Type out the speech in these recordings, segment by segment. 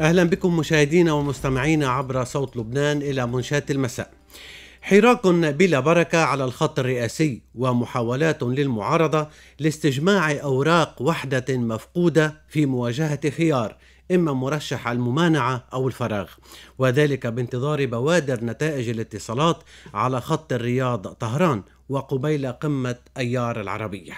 أهلا بكم مشاهدينا ومستمعينا عبر صوت لبنان إلى منشاة المساء حراك بلا بركة على الخط الرئاسي ومحاولات للمعارضة لاستجماع أوراق وحدة مفقودة في مواجهة خيار إما مرشح الممانعة أو الفراغ وذلك بانتظار بوادر نتائج الاتصالات على خط الرياض طهران وقبيل قمة أيار العربية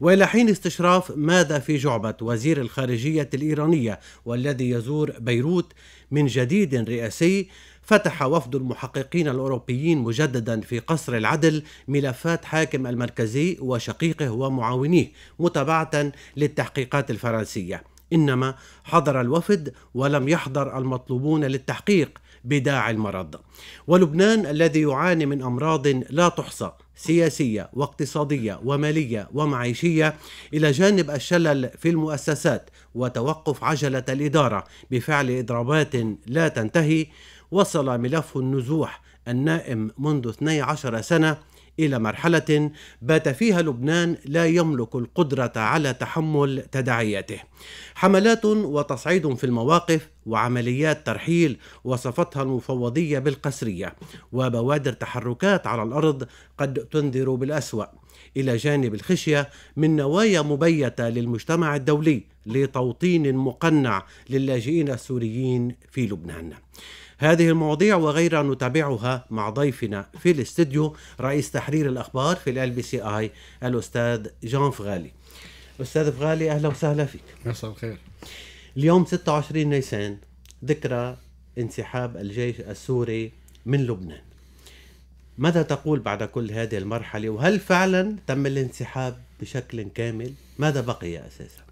وإلى حين استشراف ماذا في جعبة وزير الخارجية الإيرانية والذي يزور بيروت من جديد رئاسي فتح وفد المحققين الاوروبيين مجددا في قصر العدل ملفات حاكم المركزي وشقيقه ومعاونيه متابعه للتحقيقات الفرنسيه انما حضر الوفد ولم يحضر المطلوبون للتحقيق بداعي المرض ولبنان الذي يعاني من امراض لا تحصى سياسية واقتصادية ومالية ومعيشية إلى جانب الشلل في المؤسسات وتوقف عجلة الإدارة بفعل إضرابات لا تنتهي وصل ملف النزوح النائم منذ 12 سنة الى مرحله بات فيها لبنان لا يملك القدره على تحمل تداعياته حملات وتصعيد في المواقف وعمليات ترحيل وصفتها المفوضيه بالقسريه وبوادر تحركات على الارض قد تنذر بالاسوا الى جانب الخشيه من نوايا مبيته للمجتمع الدولي لتوطين مقنع للاجئين السوريين في لبنان هذه المواضيع وغيرها نتابعها مع ضيفنا في الاستديو رئيس تحرير الاخبار في ال بي سي اي الاستاذ جان فغالي. استاذ فغالي اهلا وسهلا فيك. مساء الخير. اليوم 26 نيسان ذكرى انسحاب الجيش السوري من لبنان. ماذا تقول بعد كل هذه المرحله وهل فعلا تم الانسحاب بشكل كامل؟ ماذا بقي اساسا؟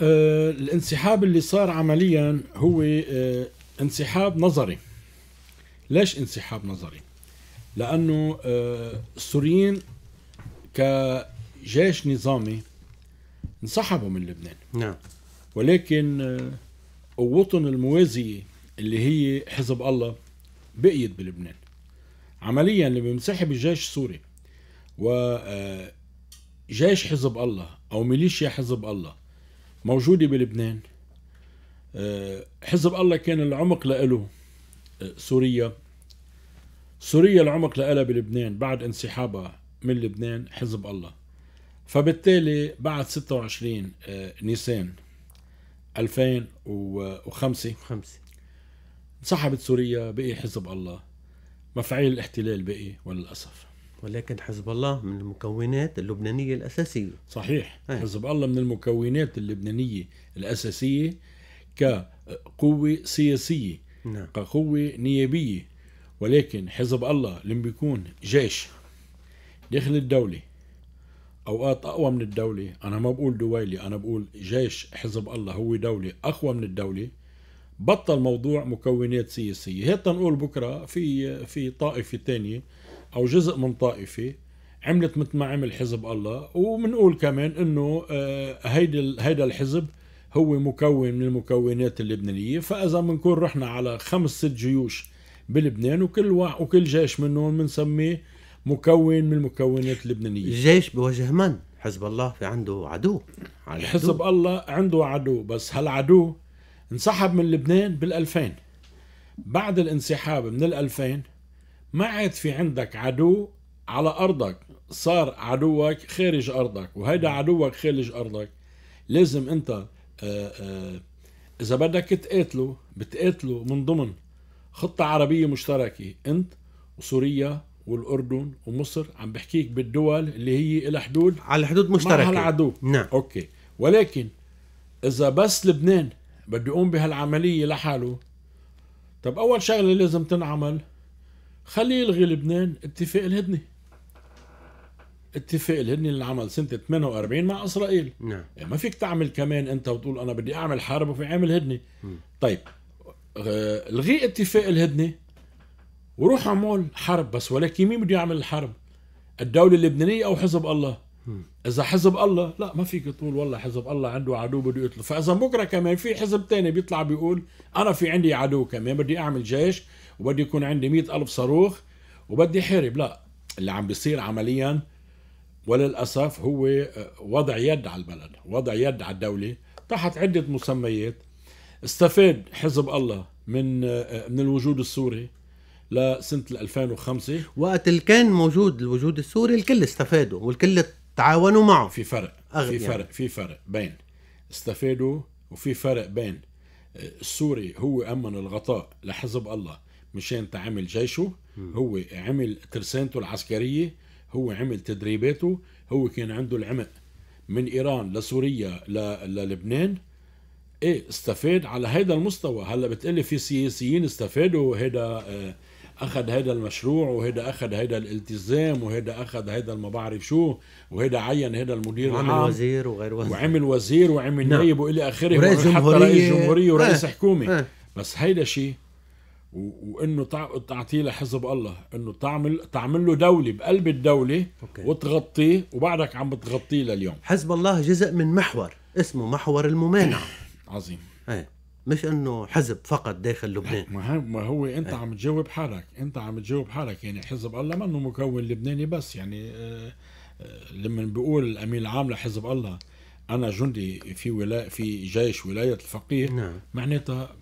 آه الانسحاب اللي صار عمليا هو آه انسحاب نظري ليش انسحاب نظري لانه آه، السوريين كجيش نظامي انسحبوا من لبنان نعم ولكن قوتهم آه، الموازية اللي هي حزب الله بقيت بلبنان عمليا اللي بينسحب الجيش السوري و آه، جيش حزب الله او ميليشيا حزب الله موجودة بلبنان آه، حزب الله كان العمق لإله آه، سوريا سوريا العمق لإلها بلبنان بعد انسحابها من لبنان حزب الله فبالتالي بعد 26 آه، نيسان 2005 خمسة انسحبت سوريا بقي حزب الله مفعيل الاحتلال بقي وللاسف ولكن حزب الله من المكونات اللبنانية الأساسية صحيح هي. حزب الله من المكونات اللبنانية الأساسية كقوة سياسية نعم. كقوة نيابية ولكن حزب الله لما بيكون جيش داخل الدولة أوقات أقوى من الدولة أنا ما بقول دويلي أنا بقول جيش حزب الله هو دولة أقوى من الدولة بطل موضوع مكونات سياسية هيك نقول بكرة في في طائفة تانية أو جزء من طائفة عملت مثل ما عمل حزب الله وبنقول كمان انه آه، هيدا هيدا الحزب هو مكون من المكونات اللبنانية فإذا بنكون رحنا على خمس ست جيوش بلبنان وكل وع وكل جيش منهم بنسميه مكون من المكونات اللبنانية الجيش بوجه من؟ حزب الله في عنده عدو حزب الله عنده عدو بس هالعدو انسحب من لبنان بال2000 بعد الانسحاب من ال2000 ما عاد في عندك عدو على ارضك صار عدوك خارج ارضك وهيدا عدوك خارج ارضك لازم انت آه، آه، اذا بدك تقاتلوا بتقاتلوا من ضمن خطه عربيه مشتركه انت وسوريا والاردن ومصر عم بحكيك بالدول اللي هي لها حدود على حدود مشتركه مع العدو نعم اوكي ولكن اذا بس لبنان بده يقوم بهالعمليه لحاله طب اول شغله لازم تنعمل خلي يلغي لبنان اتفاق الهدنه اتفاق الهدنه اللي عمل سنه 48 مع اسرائيل نعم يعني ما فيك تعمل كمان انت وتقول انا بدي اعمل حرب وفي عامل هدني م. طيب الغي اتفاق الهدنه وروح اعمل حرب بس ولكن مين بده يعمل الحرب؟ الدوله اللبنانيه او حزب الله؟ م. اذا حزب الله لا ما فيك تقول والله حزب الله عنده عدو بده يقتله، فاذا بكره كمان في حزب تاني بيطلع بيقول انا في عندي عدو كمان بدي اعمل جيش وبدي يكون عندي مئة ألف صاروخ وبدي حارب لا اللي عم بيصير عمليا وللأسف هو آه، وضع يد على البلد وضع يد على الدولة تحت عدة مسميات استفاد حزب الله من آه، آه، من الوجود السوري لسنة 2005 وقت اللي كان موجود الوجود السوري الكل استفادوا والكل تعاونوا معه في فرق في فرق في فرق بين استفادوا وفي فرق بين السوري هو أمن الغطاء لحزب الله مشان تعمل جيشه هو عمل ترسانته العسكرية هو عمل تدريباته هو كان عنده العمق من ايران لسوريا للبنان ايه استفاد على هذا المستوى هلا بتقلي في سياسيين استفادوا هذا آه، اخذ هذا المشروع وهذا اخذ هذا الالتزام وهذا اخذ هذا ما بعرف شو وهذا عين هذا المدير وعمل العام وزير وغير وزير وعمل وزير وعمل نعم. نائب والى اخره حتى رئيس جمهوريه ورئيس آه. حكومه آه. بس هيدا شيء وانه تعطيه لحزب الله انه تعمل تعمل له دوله بقلب الدوله أوكي. وتغطيه وبعدك عم بتغطيه لليوم حزب الله جزء من محور اسمه محور الممانعه عظيم ايه مش انه حزب فقط داخل لبنان ما, ما هو انت ايه. عم تجاوب حالك انت عم تجاوب حالك يعني حزب الله منه مكون لبناني بس يعني آه، آه، لما بيقول الامين العام لحزب الله انا جندي في ولا في جيش ولايه الفقيه نعم. معناتها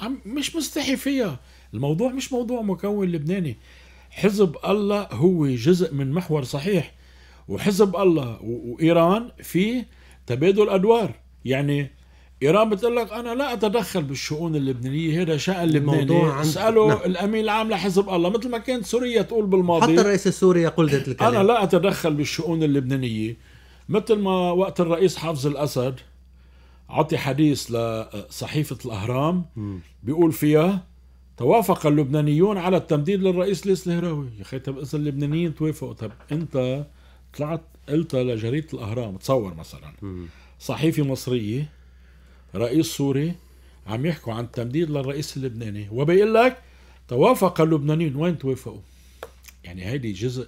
عم مش مستحي فيها الموضوع مش موضوع مكون لبناني حزب الله هو جزء من محور صحيح وحزب الله وايران في تبادل ادوار يعني ايران بتقول لك انا لا اتدخل بالشؤون اللبنانيه هذا شان لبناني نعم. اسالوا نعم. الامين العام لحزب الله مثل ما كانت سوريا تقول بالماضي حتى الرئيس السوري يقول ذات الكلام انا لا اتدخل بالشؤون اللبنانيه مثل ما وقت الرئيس حافظ الاسد عطي حديث لصحيفة الأهرام بيقول فيها توافق اللبنانيون على التمديد للرئيس ليس الهراوي يا أخي طب إذا اللبنانيين توافقوا طب أنت طلعت قلت لجريدة الأهرام تصور مثلا صحيفة مصرية رئيس سوري عم يحكوا عن التمديد للرئيس اللبناني وبيقول لك توافق اللبنانيين وين توافقوا يعني هيدي جزء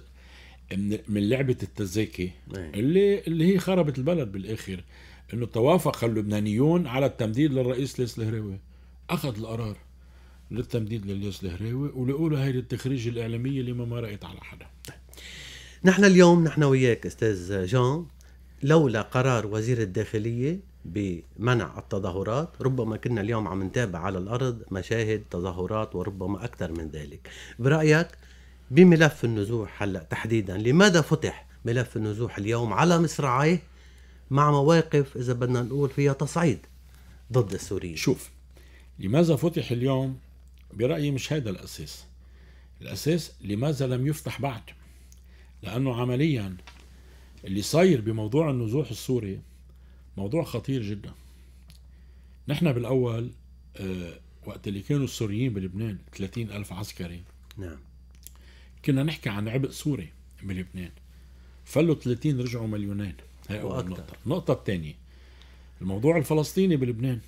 من من لعبه التزاكي إيه. اللي اللي هي خربت البلد بالاخر انه توافق اللبنانيون على التمديد للرئيس ليس الهراوي اخذ القرار للتمديد للياس الهراوي ولقولوا هاي التخريج الإعلامية اللي ما مرقت على حدا نحن اليوم نحن وياك أستاذ جان لولا قرار وزير الداخلية بمنع التظاهرات ربما كنا اليوم عم نتابع على الأرض مشاهد تظاهرات وربما أكثر من ذلك برأيك بملف النزوح هلأ تحديدا لماذا فتح ملف النزوح اليوم على مصراعيه مع مواقف اذا بدنا نقول فيها تصعيد ضد السوريين شوف لماذا فتح اليوم برايي مش هذا الاساس الاساس لماذا لم يفتح بعد لانه عمليا اللي صاير بموضوع النزوح السوري موضوع خطير جدا نحن بالاول آه، وقت اللي كانوا السوريين بلبنان 30 ألف عسكري نعم كنا نحكي عن عبء سوري بلبنان فلوا 30 رجعوا مليونين هاي أول نقطة النقطة الثانية الموضوع الفلسطيني بلبنان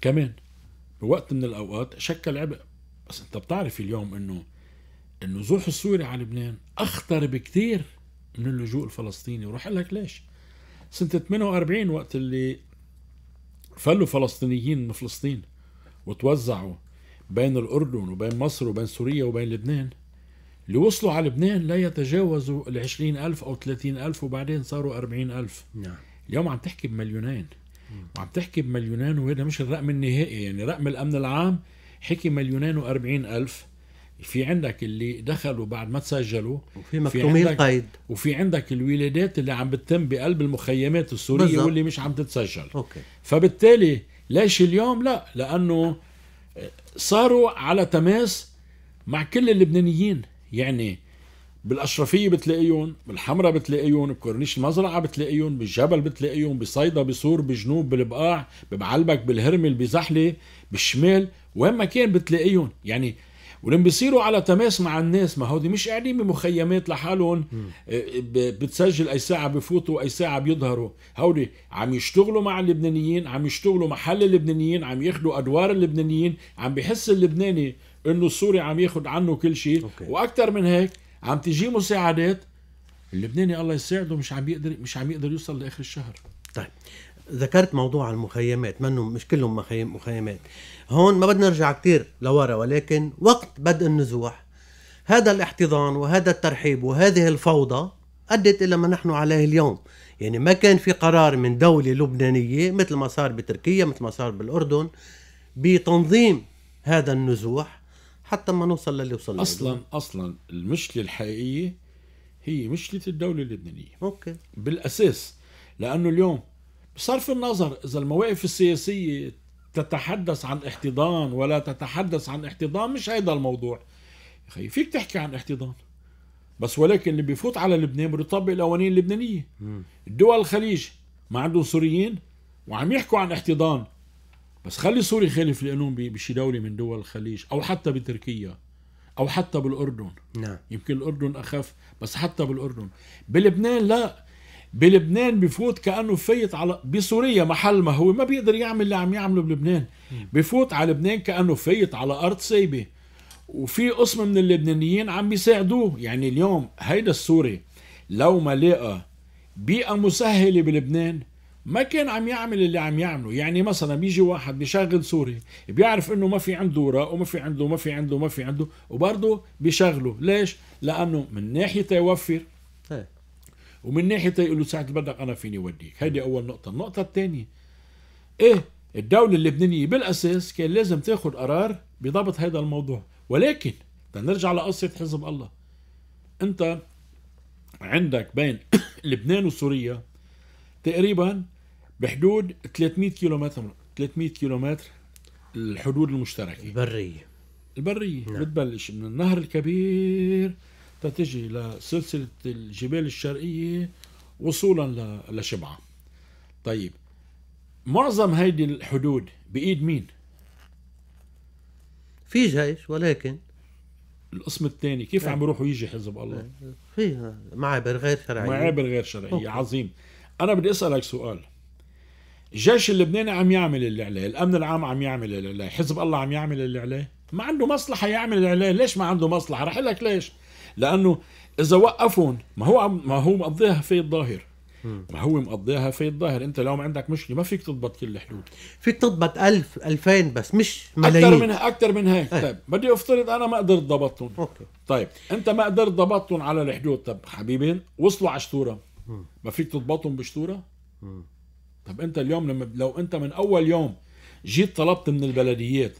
كمان بوقت من الأوقات شكل عبء بس أنت بتعرف اليوم أنه النزوح السوري على لبنان أخطر بكثير من اللجوء الفلسطيني وراح أقول لك ليش سنة 48 وقت اللي فلوا فلسطينيين من فلسطين وتوزعوا بين الأردن وبين مصر وبين سوريا وبين لبنان اللي وصلوا على لبنان لا يتجاوزوا ال 20000 أو 30000 وبعدين صاروا 40000 نعم اليوم عم تحكي بمليونين وعم تحكي بمليونين وهذا مش الرقم النهائي يعني رقم الأمن العام حكي مليونين و ألف في عندك اللي دخلوا بعد ما تسجلوا وفي مكتومين القيد وفي عندك الولادات اللي عم بتتم بقلب المخيمات السوريه بالزبط. واللي مش عم تتسجل أوكي. فبالتالي ليش اليوم لا لانه صاروا على تماس مع كل اللبنانيين يعني بالاشرفيه بتلاقيهم بالحمرة بتلاقيهم بكورنيش المزرعه بتلاقيهم بالجبل بتلاقيهم بصيدا بصور بجنوب بالبقاع ببعلبك بالهرمل بزحله بالشمال وين ما كان بتلاقيهم يعني ولما بيصيروا على تماس مع الناس ما هودي مش قاعدين بمخيمات لحالهم آه، بتسجل اي ساعه بفوتوا اي ساعه بيظهروا هودي عم يشتغلوا مع اللبنانيين عم يشتغلوا محل اللبنانيين عم ياخذوا ادوار اللبنانيين عم بحس اللبناني انه السوري عم ياخذ عنه كل شيء واكثر من هيك عم تجي مساعدات اللبناني الله يساعده مش عم يقدر مش عم يقدر يوصل لاخر الشهر طيب ذكرت موضوع المخيمات منه مش كلهم مخيم مخيمات هون ما بدنا نرجع كثير لورا ولكن وقت بدء النزوح هذا الاحتضان وهذا الترحيب وهذه الفوضى ادت الى ما نحن عليه اليوم يعني ما كان في قرار من دوله لبنانيه مثل ما صار بتركيا مثل ما صار بالاردن بتنظيم هذا النزوح حتى ما نوصل للي وصلنا اصلا اصلا المشكله الحقيقيه هي مشكله الدوله اللبنانيه اوكي بالاساس لانه اليوم بصرف النظر اذا المواقف السياسيه تتحدث عن احتضان ولا تتحدث عن احتضان مش هيدا الموضوع يا اخي فيك تحكي عن احتضان بس ولكن اللي بيفوت على لبنان بده يطبق القوانين اللبنانيه دول الخليج ما عندهم سوريين وعم يحكوا عن احتضان بس خلي سوري يخالف القانون بشي دوله من دول الخليج او حتى بتركيا او حتى بالاردن نعم يمكن الاردن اخف بس حتى بالاردن بلبنان لا بلبنان بفوت كانه فايت على بسوريا محل ما هو ما بيقدر يعمل اللي عم يعمله بلبنان بفوت على لبنان كانه فايت على ارض سايبه وفي قسم من اللبنانيين عم بيساعدوه يعني اليوم هيدا السوري لو ما لقى بيئه مسهله بلبنان ما كان عم يعمل اللي عم يعمله يعني مثلا بيجي واحد بيشغل سوري بيعرف انه ما في عنده وراء وما في عنده ما في عنده ما في عنده وبرضه بيشغله ليش لانه من ناحيه يوفر إيه. ومن ناحيه يقول له ساعه بدك انا فيني وديك هيدي اول نقطه النقطه الثانيه ايه الدوله اللبنانيه بالاساس كان لازم تاخذ قرار بضبط هذا الموضوع ولكن نرجع لقصه حزب الله انت عندك بين لبنان وسوريا تقريبا بحدود 300 كيلومتر 300 كيلومتر الحدود المشتركة البرية البرية نعم. بتبلش من النهر الكبير تتجي لسلسلة الجبال الشرقية وصولا لشبعة طيب معظم هيدي الحدود بإيد مين؟ في جيش ولكن القسم الثاني كيف عم نعم. يروح ويجي حزب الله؟ فيها معابر غير شرعية معابر غير شرعية عظيم أنا بدي أسألك سؤال الجيش اللبناني عم يعمل اللي عليه الامن العام عم يعمل اللي عليه حزب الله عم يعمل اللي عليه ما عنده مصلحة يعمل اللي عليه ليش ما عنده مصلحة رح لك ليش لأنه إذا وقفون ما هو ما هو مقضيها في الظاهر ما هو مقضيها في الظاهر انت لو ما عندك مشكله ما فيك تضبط كل الحدود فيك تضبط 1000 2000 بس مش ملايين اكثر من اكثر من هيك أي. طيب بدي افترض انا ما قدرت ضبطهم أوكي. طيب انت ما قدرت ضبطهم على الحدود طيب حبيبي وصلوا على شطوره ما فيك تضبطهم بشطوره طب انت اليوم لما لو انت من اول يوم جيت طلبت من البلديات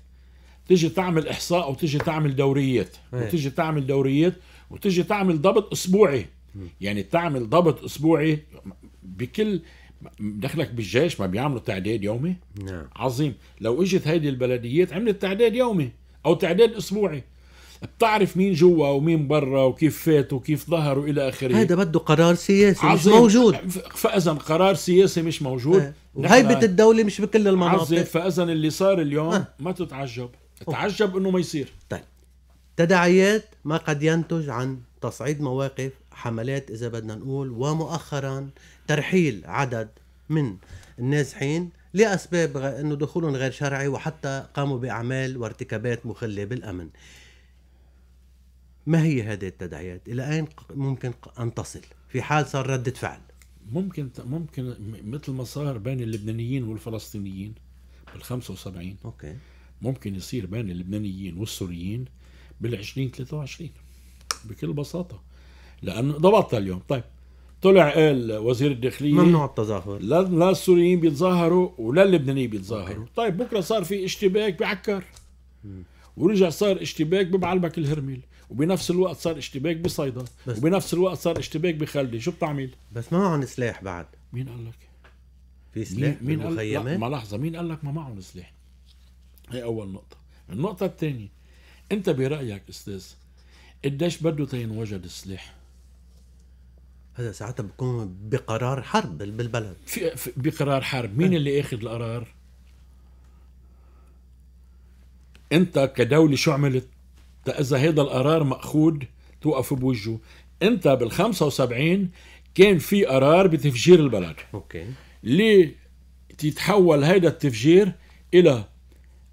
تيجي تعمل احصاء وتجي تعمل دوريات إيه. وتيجي تعمل دوريات وتيجي تعمل ضبط اسبوعي يعني تعمل ضبط اسبوعي بكل دخلك بالجيش ما بيعملوا تعداد يومي نعم. عظيم لو اجت هيدي البلديات عملت تعداد يومي او تعداد اسبوعي بتعرف مين جوا ومين برا وكيف فات وكيف ظهر والى اخره هذا بده قرار سياسي مش موجود فاذا قرار سياسي مش موجود اه. وهيبه الدوله مش بكل المناطق فاذا اللي صار اليوم اه. ما تتعجب تعجب انه ما يصير طيب تداعيات ما قد ينتج عن تصعيد مواقف حملات اذا بدنا نقول ومؤخرا ترحيل عدد من النازحين لاسباب انه دخولهم غير شرعي وحتى قاموا باعمال وارتكابات مخله بالامن ما هي هذه التداعيات؟ الى اين ممكن ان تصل في حال صار رده فعل؟ ممكن ممكن مثل ما صار بين اللبنانيين والفلسطينيين بال 75 اوكي ممكن يصير بين اللبنانيين والسوريين بال 20 23 بكل بساطه لانه ضبطت اليوم طيب طلع قال وزير الداخليه ممنوع التظاهر لا لا السوريين بيتظاهروا ولا اللبنانيين بيتظاهروا طيب بكره صار في اشتباك بعكر ورجع صار اشتباك ببعلبك الهرميل وبنفس الوقت صار اشتباك بصيدا وبنفس الوقت صار اشتباك بخلدي شو بتعمل بس ما معهم سلاح بعد مين قال لك في سلاح مين, قال لك ما لحظه مين قال لك ما معهم سلاح هي اول نقطه النقطه الثانيه انت برايك استاذ قديش بده تينوجد السلاح هذا ساعتها بكون بقرار حرب بالبلد في, في بقرار حرب مين اللي اخذ القرار انت كدوله شو عملت إذا هيدا القرار مأخوذ توقف بوجهه أنت بال 75 كان في قرار بتفجير البلد أوكي لي تتحول هيدا التفجير إلى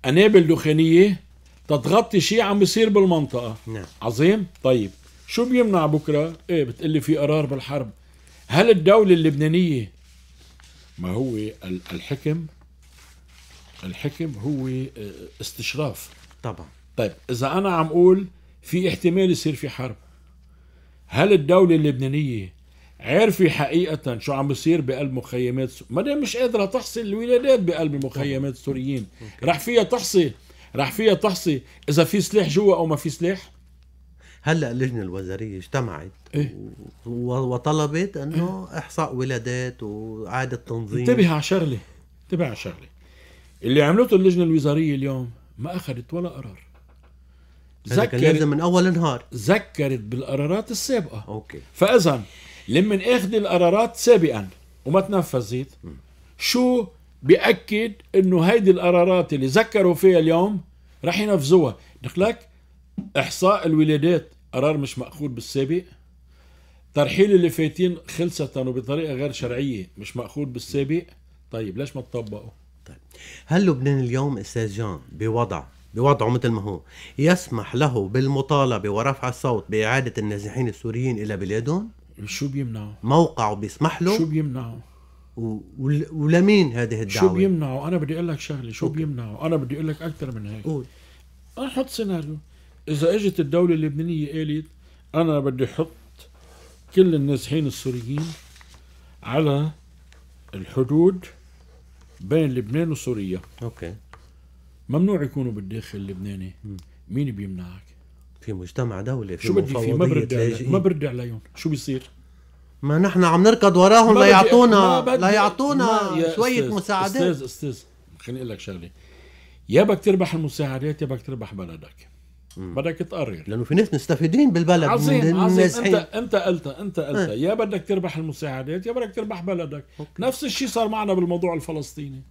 قنابل دخانية تتغطي شيء عم بيصير بالمنطقة نعم. عظيم طيب شو بيمنع بكرة إيه بتقلي في قرار بالحرب هل الدولة اللبنانية ما هو الحكم الحكم هو آه، استشراف طبعا طيب اذا انا عم اقول في احتمال يصير في حرب هل الدوله اللبنانيه عارفه حقيقه شو عم بيصير بقلب مخيمات ما دام مش قادره تحصي الولادات بقلب مخيمات السوريين رح فيها تحصي رح فيها تحصي اذا في سلاح جوا او ما في سلاح هلا اللجنه الوزاريه اجتمعت إيه؟ وطلبت انه إيه؟ احصاء ولادات واعاده تنظيم انتبه على شغله انتبه على شغله اللي عملته اللجنه الوزاريه اليوم ما اخذت ولا قرار ذكر لازم من اول نهار ذكرت بالقرارات السابقه اوكي فاذا لما اخذ القرارات سابقا وما تنفذت شو بياكد انه هيدي القرارات اللي ذكروا فيها اليوم رح ينفذوها دخلك احصاء الولادات قرار مش ماخوذ بالسابق ترحيل اللي فاتين خلصة وبطريقه غير شرعيه مش ماخوذ بالسابق طيب ليش ما تطبقوا طيب هل لبنان اليوم استاذ جان بوضع بوضعه مثل ما هو يسمح له بالمطالبة ورفع الصوت بإعادة النازحين السوريين إلى بلادهم شو بيمنعه؟ موقعه بيسمح له شو بيمنعه؟ و... ولمين هذه الدعوة؟ شو بيمنعه؟ أنا بدي أقول لك شغلة شو أوكي. بيمنعه؟ أنا بدي أقول لك أكثر من هيك قول أنا حط سيناريو إذا إجت الدولة اللبنانية قالت أنا بدي أحط كل النازحين السوريين على الحدود بين لبنان وسوريا اوكي ممنوع يكونوا بالداخل اللبناني مين بيمنعك؟ في مجتمع دولي في شو بدي فيه ما برد ما برد عليهم شو بيصير؟ ما نحن عم نركض وراهم ليعطونا ليعطونا شويه مساعدات استاذ استاذ خليني اقول لك شغله يا بدك تربح المساعدات يا بدك تربح بلدك مم. بدك تقرر لانه في ناس مستفيدين بالبلد عظيم من عظيم انت انت قلتها انت قلتها إيه. يا بدك تربح المساعدات يا بدك تربح بلدك أوكي. نفس الشيء صار معنا بالموضوع الفلسطيني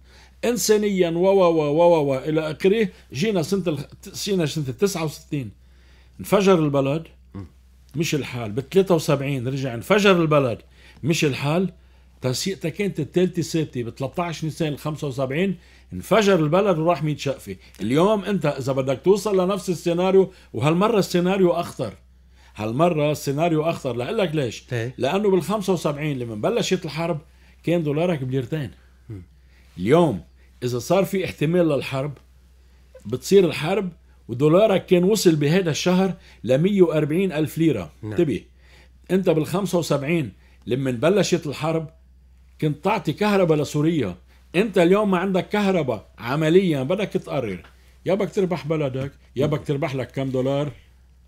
انسانيا و و و و و الى اخره جينا سنه ال... جينا سنه 69 انفجر البلد مش الحال ب 73 رجع انفجر البلد مش الحال تسيئتها كانت الثالثة ثابتة ب 13 نيسان 75 انفجر البلد وراح 100 شقفة، اليوم أنت إذا بدك توصل لنفس السيناريو وهالمرة السيناريو أخطر هالمرة السيناريو أخطر، لأقول لك ليش؟ طيب. لأنه بال 75 لما بلشت الحرب كان دولارك بليرتين اليوم اذا صار في احتمال للحرب بتصير الحرب ودولارك كان وصل بهذا الشهر ل 140 الف ليره نعم. انتبه نعم. انت بال 75 لما بلشت الحرب كنت تعطي كهرباء لسوريا انت اليوم ما عندك كهرباء عمليا بدك تقرر يا بدك تربح بلدك يا بدك تربح لك كم دولار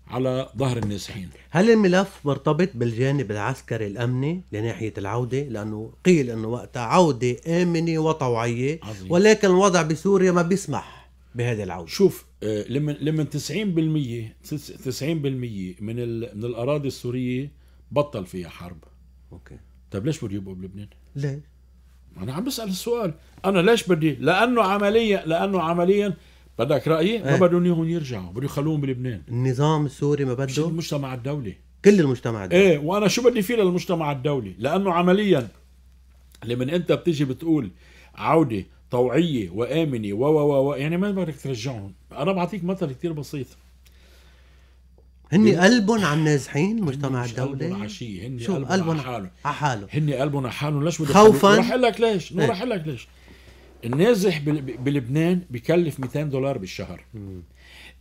على ظهر النازحين هل الملف مرتبط بالجانب العسكري الامني لناحيه العوده لانه قيل انه وقتها عوده امنه وطوعيه عظيم. ولكن الوضع بسوريا ما بيسمح بهذه العوده شوف لما لما 90% 90% من من الاراضي السوريه بطل فيها حرب اوكي طيب ليش بده يبقوا بلبنان؟ ليش؟ انا عم بسال السؤال انا ليش بدي لانه عمليا لانه عمليا بدك رايي ما إيه. بدهم اياهم يرجعوا بدهم يخلوهم بلبنان النظام السوري ما بده مش المجتمع الدولي كل المجتمع الدولي ايه وانا شو بدي فيه للمجتمع الدولي لانه عمليا لما انت بتيجي بتقول عوده طوعيه وامنه و و و يعني ما بدك ترجعهم انا بعطيك مثل كثير بسيط هن قلبهم على النازحين المجتمع الدولي قلبهم هن قلبهم على حالهم هني هن قلبهم على حالهم ليش بدهم خوفا رح لك ليش ايه؟ رح لك ليش النازح بلبنان بكلف 200 دولار بالشهر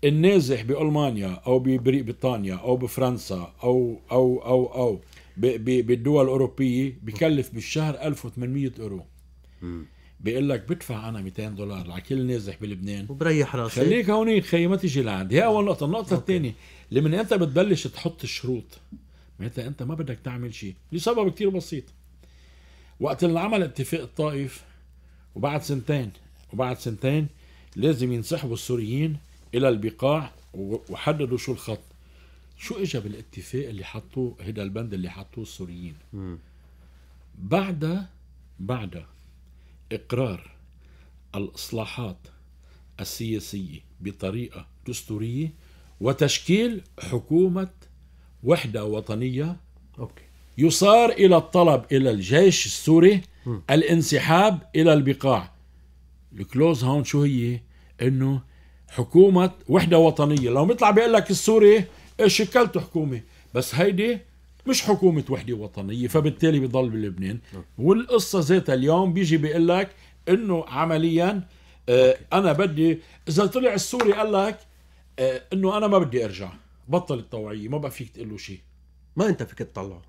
النازح بالمانيا او ببريطانيا او بفرنسا او او او او بالدول الاوروبيه بكلف بالشهر 1800 اورو بيقول لك بدفع انا 200 دولار على كل نازح بلبنان وبريح راسي خليك هونيك خيي ما تيجي لعندي هي اول نقطه النقطه الثانيه لمن انت بتبلش تحط الشروط معناتها انت ما بدك تعمل شيء لسبب كتير بسيط وقت اللي عمل اتفاق الطائف وبعد سنتين وبعد سنتين لازم ينسحبوا السوريين الى البقاع وحددوا شو الخط شو اجى بالاتفاق اللي حطوه هيدا البند اللي حطوه السوريين بعد بعد اقرار الاصلاحات السياسيه بطريقه دستوريه وتشكيل حكومه وحده وطنيه اوكي يصار إلى الطلب إلى الجيش السوري م. الانسحاب إلى البقاع الكلوز هون شو هي إنه حكومة وحدة وطنية لو بيطلع بيقول لك السوري شكلت حكومة بس هيدي مش حكومة وحدة وطنية فبالتالي بضل بلبنان والقصة ذاتها اليوم بيجي بيقول لك انه عمليا آه، انا بدي اذا طلع السوري قال لك آه، انه انا ما بدي ارجع بطل الطوعية ما بقى فيك تقول له شيء ما انت فيك تطلعه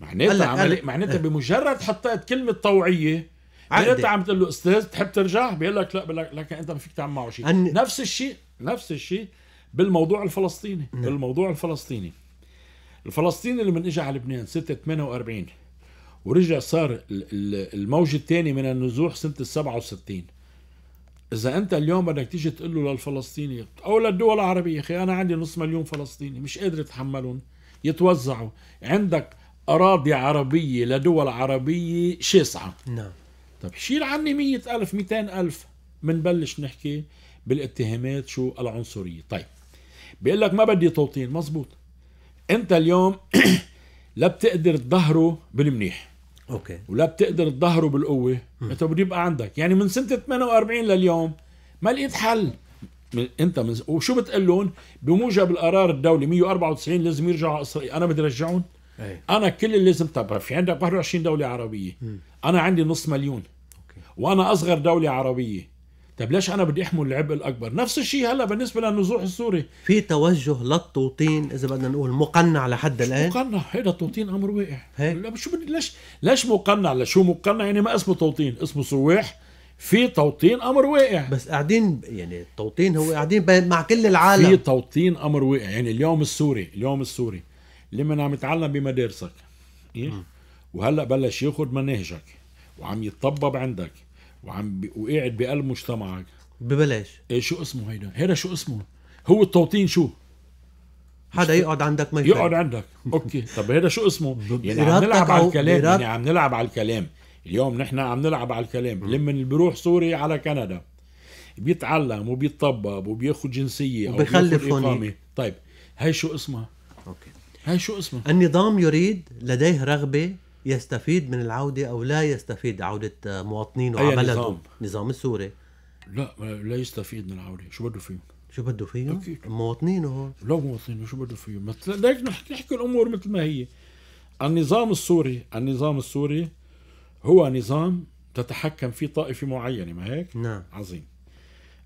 معناتها عملي... معناتها بمجرد حطيت كلمه طوعيه معناتها عم تقول له استاذ بتحب ترجع بيقول لك لا بيقول لك لكن انت ما فيك تعمل معه شيء أن... نفس الشيء نفس الشيء بالموضوع الفلسطيني نعم. بالموضوع الفلسطيني الفلسطيني اللي من اجى على لبنان سنه 48 ورجع صار الموج الثاني من النزوح سنه ال 67 اذا انت اليوم بدك تيجي تقول له للفلسطيني او للدول العربيه اخي انا عندي نص مليون فلسطيني مش قادر اتحملهم يتوزعوا عندك أراضي عربية لدول عربية شاسعة نعم طب شيل عني مية ألف ميتين ألف منبلش نحكي بالاتهامات شو العنصرية طيب بيقول لك ما بدي توطين مزبوط انت اليوم لا بتقدر تظهره بالمنيح اوكي ولا بتقدر تظهره بالقوه انت بده يبقى عندك يعني من سنه 48 لليوم ما لقيت حل انت من وشو بتقول لهم بموجب القرار الدولي 194 لازم يرجعوا اسرائيل انا بدي ارجعهم أي. انا كل اللي لازم طب في عندك 21 دوله عربيه م. انا عندي نص مليون أوكي. وانا اصغر دوله عربيه طب ليش انا بدي احمل العبء الاكبر نفس الشيء هلا بالنسبه للنزوح السوري في توجه للتوطين اذا بدنا نقول مقنع لحد الان مقنع هذا التوطين امر واقع لا شو بدي ليش ليش مقنع لشو مقنع يعني ما اسمه توطين اسمه سواح في توطين امر واقع بس قاعدين يعني التوطين هو قاعدين مع كل العالم في توطين امر واقع يعني اليوم السوري اليوم السوري لمن عم يتعلم بمدارسك إيه؟ وهلا بلش ياخذ مناهجك وعم يتطبب عندك وعم بي... وقاعد بقلب مجتمعك ببلاش ايه شو اسمه هيدا؟ هيدا شو اسمه؟ هو التوطين شو؟ حدا يقعد عندك ما يقعد عندك اوكي طب هيدا شو اسمه؟ يعني عم نلعب على الكلام يعني عم نلعب على الكلام اليوم نحن عم نلعب على الكلام لمن اللي بيروح سوري على كندا بيتعلم وبيتطبب وبياخذ جنسيه او بياخد اقامه طيب هاي شو اسمها؟ هاي شو اسمه؟ النظام يريد لديه رغبة يستفيد من العودة أو لا يستفيد عودة مواطنينه على بلده نظام؟ نظام السوري لا لا يستفيد من العودة شو بده فيه؟ شو بده فيه؟ أكيد مواطنينه هون لا مواطنينه شو بده فيه؟ مثل ليك نحكي الأمور مثل ما هي النظام السوري النظام السوري هو نظام تتحكم فيه طائفة معينة ما هيك؟ نعم عظيم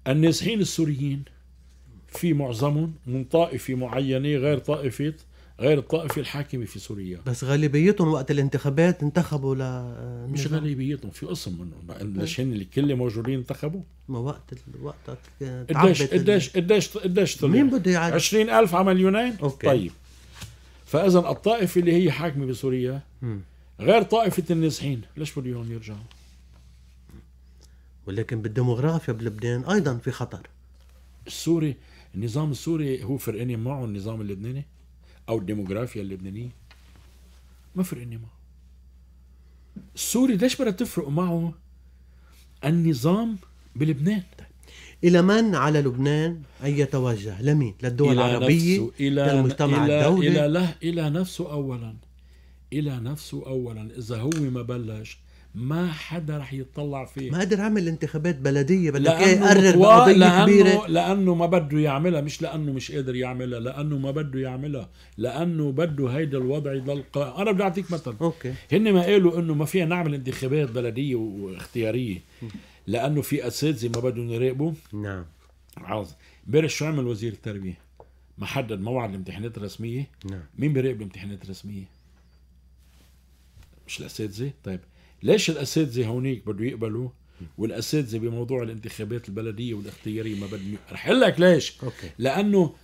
النازحين السوريين في معظمهم من طائفة معينة غير طائفة غير الطائفي الحاكمه في سوريا بس غالبيتهم وقت الانتخابات انتخبوا ل مش غالبيتهم في قسم منهم لشان الكل موجودين انتخبوا ما وقت وقتك قديش قديش قديش قديش طلع مين بده يعرف 20000 على مليونين أوكي. طيب فاذا الطائفه اللي هي حاكمه بسوريا غير طائفه النازحين ليش بدهم يرجعوا ولكن بالديموغرافيا بلبنان ايضا في خطر السوري النظام السوري هو فرقاني معه النظام اللبناني او الديموغرافيا اللبنانيه ما فرقني معه السوري ليش بدها تفرق معه النظام بلبنان إلى من على لبنان أن يتوجه؟ لمين؟ للدول إلى العربية؟ إلى للمجتمع إلى الدولي؟ إلى, له إلى نفسه أولا إلى نفسه أولا إذا هو ما بلش ما حدا رح يتطلع فيه ما قدر عمل انتخابات بلديه بدك ايه يقرر بقضيه لأنه كبيره لانه ما بده يعملها مش لانه مش قادر يعملها لانه ما بده يعملها لانه بده هيدا الوضع يضل انا بدي اعطيك مثل اوكي هن ما قالوا انه ما فينا نعمل انتخابات بلديه واختياريه لانه في اساتذه ما بدهم يراقبوا نعم عظيم امبارح شو عمل وزير التربيه؟ ما حدد موعد الامتحانات الرسميه نعم مين بيراقب الامتحانات الرسميه؟ مش الاساتذه؟ طيب ليش الاساتذه هونيك بده يقبلوا والاساتذه بموضوع الانتخابات البلديه والاختياريه ما بدهم رح لك ليش أوكي. لانه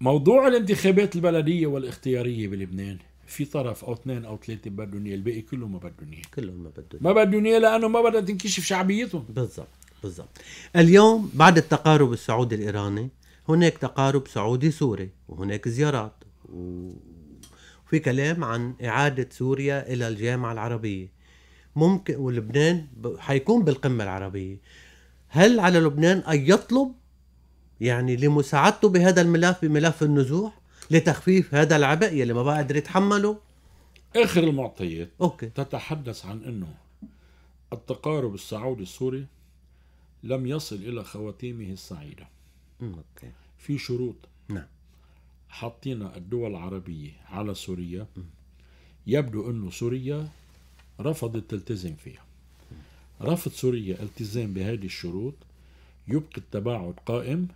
موضوع الانتخابات البلديه والاختياريه بلبنان في طرف او اثنين او ثلاثه بدهم اياه الباقي كله ما بدهم اياه كلهم ما بدهم ما بدهم اياه لانه ما بدها تنكشف شعبيتهم بالضبط بالضبط اليوم بعد التقارب السعودي الايراني هناك تقارب سعودي سوري وهناك زيارات و... وفي كلام عن اعاده سوريا الى الجامعه العربيه ممكن ولبنان حيكون بالقمة العربية هل على لبنان أن يطلب يعني لمساعدته بهذا الملف بملف النزوح لتخفيف هذا العبء يلي ما بقى قادر يتحمله آخر المعطيات أوكي. تتحدث عن أنه التقارب السعودي السوري لم يصل إلى خواتيمه السعيدة أوكي. في شروط نعم حطينا الدول العربية على سوريا م. يبدو أنه سوريا رفضت تلتزم فيها رفض سوريا التزام بهذه الشروط يبقي التباعد قائم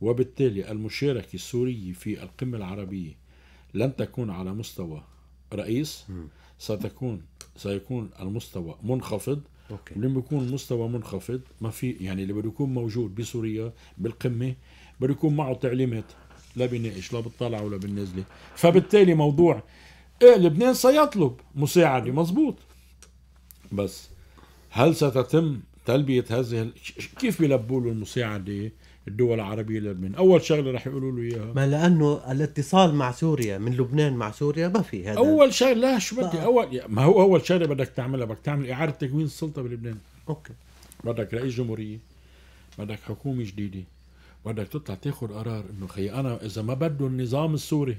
وبالتالي المشاركة السورية في القمة العربية لن تكون على مستوى رئيس ستكون سيكون المستوى منخفض أوكي. لما يكون المستوى منخفض ما في يعني اللي بده يكون موجود بسوريا بالقمة بده يكون معه تعليمات لا بيناقش لا بالطالعة ولا بالنازلة فبالتالي موضوع إيه لبنان سيطلب مساعدة مزبوط بس هل ستتم تلبية هذه كيف بيلبوا له المساعدة الدول العربية لبنان أول شغلة رح يقولوا له إياها ما لأنه الاتصال مع سوريا من لبنان مع سوريا ما في هذا أول شغلة لا شو بدي أول ما هو أول شغلة بدك تعملها بدك تعمل إعادة تكوين السلطة بلبنان أوكي بدك رئيس جمهورية بدك حكومة جديدة بدك تطلع تاخذ قرار انه خي انا اذا ما بده النظام السوري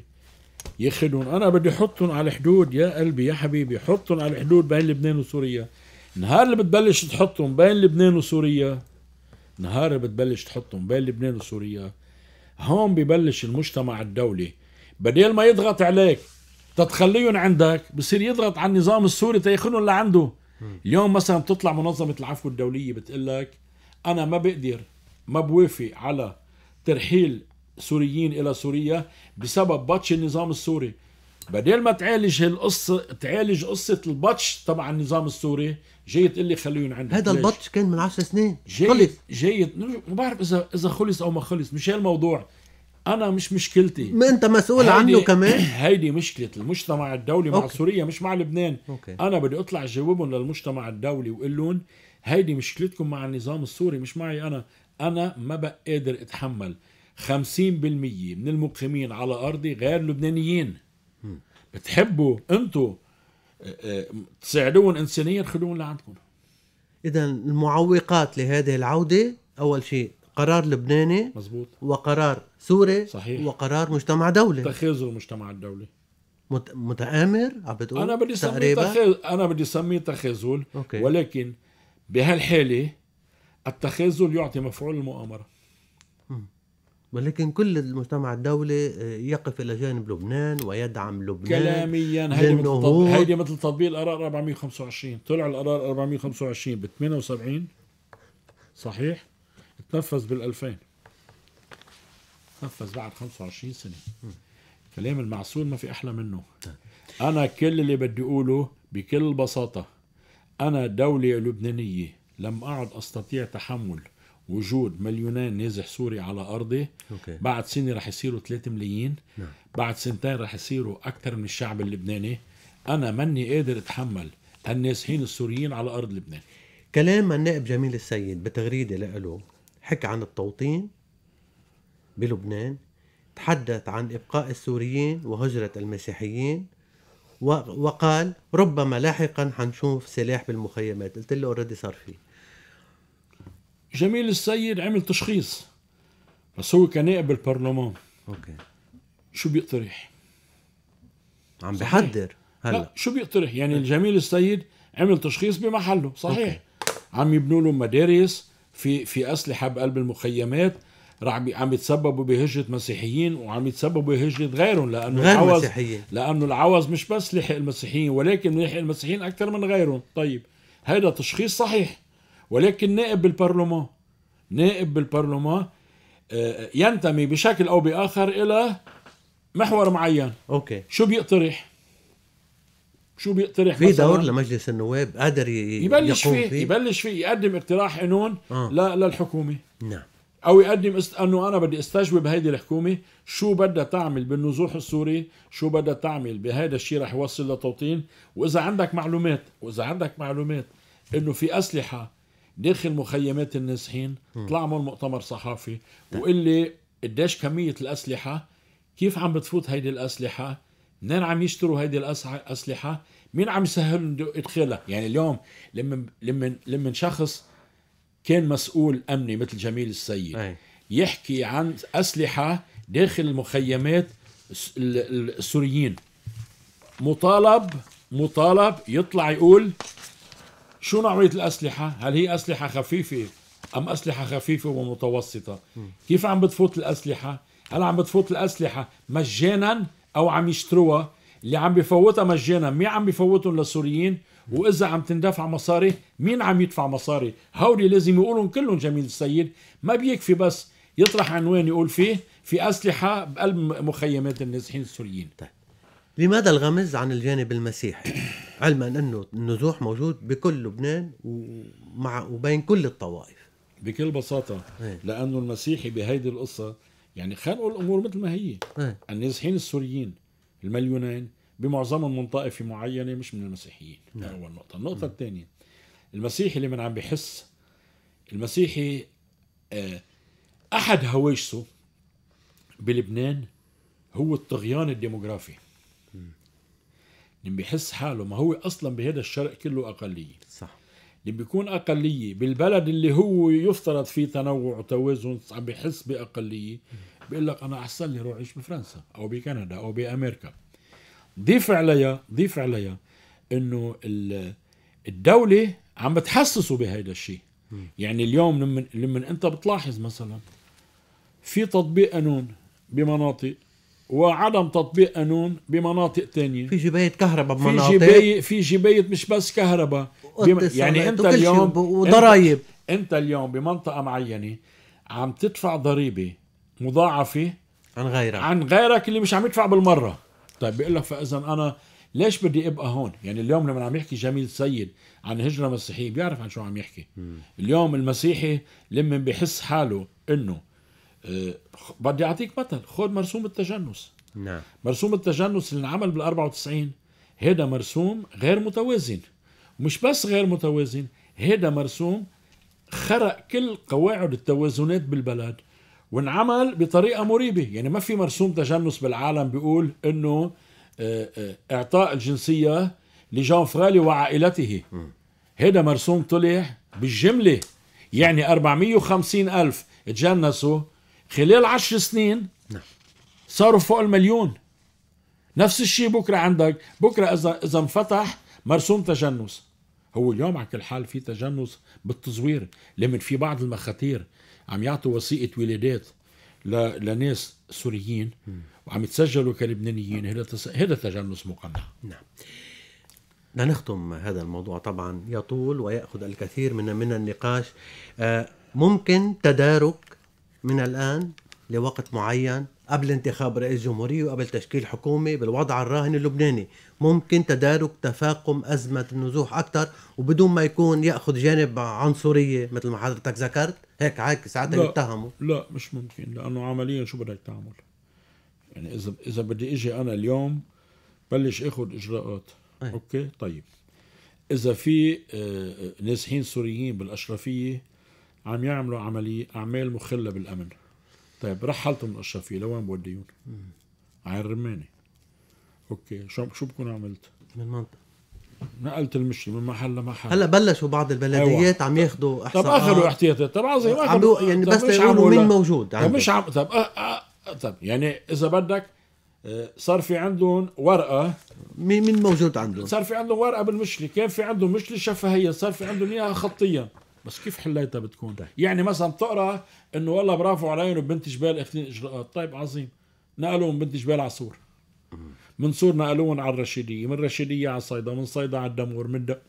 يخدون انا بدي احطهم على الحدود يا قلبي يا حبيبي حطهم على الحدود بين لبنان وسوريا نهار اللي بتبلش تحطهم بين لبنان وسوريا نهار اللي بتبلش تحطهم بين لبنان وسوريا هون ببلش المجتمع الدولي بدل ما يضغط عليك تتخليهم عندك بصير يضغط على النظام السوري تاخذهم لعنده اليوم مثلا بتطلع منظمه العفو الدوليه بتقول لك انا ما بقدر ما بوافق على ترحيل سوريين الى سوريا بسبب بطش النظام السوري بدل ما تعالج هالقصه تعالج قصه البطش تبع النظام السوري جاي تقول لي خليهم عندك هذا البطش كان من 10 سنين خلص جاي ما بعرف اذا اذا خلص او ما خلص مش هالموضوع انا مش مشكلتي ما انت مسؤول عنه كمان هيدي مشكله المجتمع الدولي مع أوكي. سوريا مش مع لبنان أوكي. انا بدي اطلع جاوبهم للمجتمع الدولي واقول لهم هيدي مشكلتكم مع النظام السوري مش معي انا انا ما بقدر اتحمل 50% من المقيمين على أرضي غير لبنانيين بتحبوا أنتوا آه، آه، تساعدون إنسانيا خذوهم لعندكم إذا المعوقات لهذه العودة أول شيء قرار لبناني مزبوط. وقرار سوري صحيح. وقرار مجتمع دولي تخاذل المجتمع الدولي متآمر عم بتقول أنا بدي سميه تخيز أنا بدي سميه تخاذل ولكن بهالحالة التخاذل يعطي مفعول المؤامرة ولكن كل المجتمع الدولي آه، يقف الى جانب لبنان ويدعم لبنان كلاميا هيدي مثل تطبيق القرار 425 طلع القرار 425 ب 78 صحيح تنفذ بال 2000 تنفذ بعد 25 سنه كلام المعسول ما في احلى منه انا كل اللي بدي اقوله بكل بساطه انا دوله لبنانيه لم اعد استطيع تحمل وجود مليونين نازح سوري على ارضي أوكي. بعد سنه رح يصيروا 3 ملايين نعم. بعد سنتين رح يصيروا اكثر من الشعب اللبناني انا ماني قادر اتحمل هالنازحين السوريين على ارض لبنان كلام النائب جميل السيد بتغريده لإله حكى عن التوطين بلبنان تحدث عن ابقاء السوريين وهجره المسيحيين وقال ربما لاحقا حنشوف سلاح بالمخيمات قلت له اوريدي صار فيه جميل السيد عمل تشخيص بس هو كنائب البرلمان اوكي شو بيقترح؟ عم بحذر هلا لا شو بيقترح؟ يعني الجميل السيد عمل تشخيص بمحله صحيح أوكي. عم يبنوا له مدارس في في اسلحه بقلب المخيمات عم يتسببوا بهجرة مسيحيين وعم يتسببوا بهجرة غيرهم لأنه غير العوز مسيحيين. لأنه العوز مش بس لحق المسيحيين ولكن لحق المسيحيين أكثر من غيرهم طيب هذا تشخيص صحيح ولكن نائب بالبرلمان نائب بالبرلمان آه، آه، ينتمي بشكل او باخر الى محور معين اوكي شو بيقترح شو بيقترح في دور لمجلس النواب قادر يبلش فيه, فيه يبلش فيه يقدم اقتراح قانون آه. للحكومه نعم او يقدم است... انه انا بدي استجوب هيدي الحكومه شو بدها تعمل بالنزوح السوري شو بدها تعمل بهذا الشيء رح يوصل لتوطين واذا عندك معلومات واذا عندك معلومات انه في اسلحه داخل مخيمات النازحين طلع من مؤتمر صحافي وقال لي قديش كميه الاسلحه كيف عم بتفوت هيدي الاسلحه منين عم يشتروا هيدي الاسلحه مين عم يسهل ادخالها يعني اليوم لما لما لما شخص كان مسؤول امني مثل جميل السيد أي. يحكي عن اسلحه داخل المخيمات السوريين مطالب مطالب يطلع يقول شو نوعية الأسلحة؟ هل هي أسلحة خفيفة أم أسلحة خفيفة ومتوسطة؟ كيف عم بتفوت الأسلحة؟ هل عم بتفوت الأسلحة مجانا أو عم يشتروها؟ اللي عم بفوتها مجانا مين عم بفوتهم للسوريين؟ واذا عم تندفع مصاري مين عم يدفع مصاري هولي لازم يقولون كلهم جميل السيد ما بيكفي بس يطرح عنوان يقول فيه في اسلحه بقلب مخيمات النازحين السوريين طيب. لماذا الغمز عن الجانب المسيحي؟ علما انه النزوح موجود بكل لبنان ومع وبين كل الطوائف. بكل بساطه إيه. لانه المسيحي بهيدي القصه يعني خلقوا الامور مثل ما هي هي. إيه. النازحين السوريين المليونين بمعظمهم من طائفه معينه مش من المسيحيين نعم. اول نقطه، النقطه الثانيه المسيحي اللي من عم بحس المسيحي آه، احد هواجسه بلبنان هو الطغيان الديموغرافي اللي بيحس حاله ما هو اصلا بهذا الشرق كله اقليه صح اللي بيكون اقليه بالبلد اللي هو يفترض فيه تنوع وتوازن عم بيحس باقليه بيقول لك انا احسن لي روح اعيش بفرنسا او بكندا او بامريكا ضيف عليها ضيف عليها انه الدوله عم بتحسسه بهيدا الشيء يعني اليوم لما لما انت بتلاحظ مثلا في تطبيق قانون بمناطق وعدم تطبيق قانون بمناطق تانية في جباية كهرباء بمناطق في جباية في جباية مش بس كهرباء بم... يعني انت اليوم وضرايب انت... انت اليوم بمنطقة معينة عم تدفع ضريبة مضاعفة عن غيرك عن غيرك اللي مش عم يدفع بالمرة طيب بيقول لك فاذا انا ليش بدي ابقى هون؟ يعني اليوم لما عم يحكي جميل سيد عن هجرة مسيحية بيعرف عن شو عم يحكي. م. اليوم المسيحي لما بحس حاله انه آه، بدي اعطيك مثل خذ مرسوم التجنس نعم مرسوم التجنس اللي انعمل بال 94 هيدا مرسوم غير متوازن مش بس غير متوازن هيدا مرسوم خرق كل قواعد التوازنات بالبلد وانعمل بطريقه مريبه يعني ما في مرسوم تجنس بالعالم بيقول انه آه، آه، اعطاء الجنسيه لجان فرالي وعائلته هيدا مرسوم طلع بالجمله يعني 450 ألف تجنسوا خلال عشر سنين نعم. صاروا فوق المليون نفس الشيء بكره عندك بكره اذا اذا انفتح مرسوم تجنس هو اليوم على كل حال في تجنس بالتزوير لمن في بعض المخاتير عم يعطوا وثيقه ولادات لناس سوريين وعم يتسجلوا كلبنانيين هذا تس... هذا تجنس مقنع نعم لنختم هذا الموضوع طبعا يطول ويأخذ الكثير من من النقاش آه، ممكن تدارك من الآن لوقت معين قبل انتخاب رئيس جمهورية وقبل تشكيل حكومة بالوضع الراهن اللبناني ممكن تدارك تفاقم أزمة النزوح أكثر وبدون ما يكون يأخذ جانب عنصرية مثل ما حضرتك ذكرت هيك هيك ساعتها يتهموا لا مش ممكن لأنه عمليا شو بدك تعمل يعني إذا إذا بدي إجي أنا اليوم بلش أخذ إجراءات أي. أوكي طيب إذا في آه، آه، نازحين سوريين بالأشرفية عم يعملوا عملية أعمال مخلة بالأمن طيب رحلتهم الشافية لوين بوديهم؟ على الرمانة أوكي شو شو بكون عملت؟ من منطقة نقلت المشي من محل لمحل هلا بلشوا بعض البلديات أيوة. عم ياخذوا احصاءات طب اخذوا آه. احتياطات طب عظيم عم يعني بس يقولوا مين موجود طب مش عم طب أه أه طب يعني اذا بدك آه، صار في عندهم ورقه مين مين موجود عندهم؟ صار في عندهم ورقه بالمشلي، كان في عندهم مشلي شفهيه، صار في عندهم اياها خطيا بس كيف حليتها بتكون ده. يعني مثلا بتقرا انه والله برافو عليهم ببنت جبال اخذين اجراءات طيب عظيم نقلوا من بنت جبال على سور من سور نقلوهم على الرشيديه من الرشيديه على صيدا من صيدا على الدمور من دق.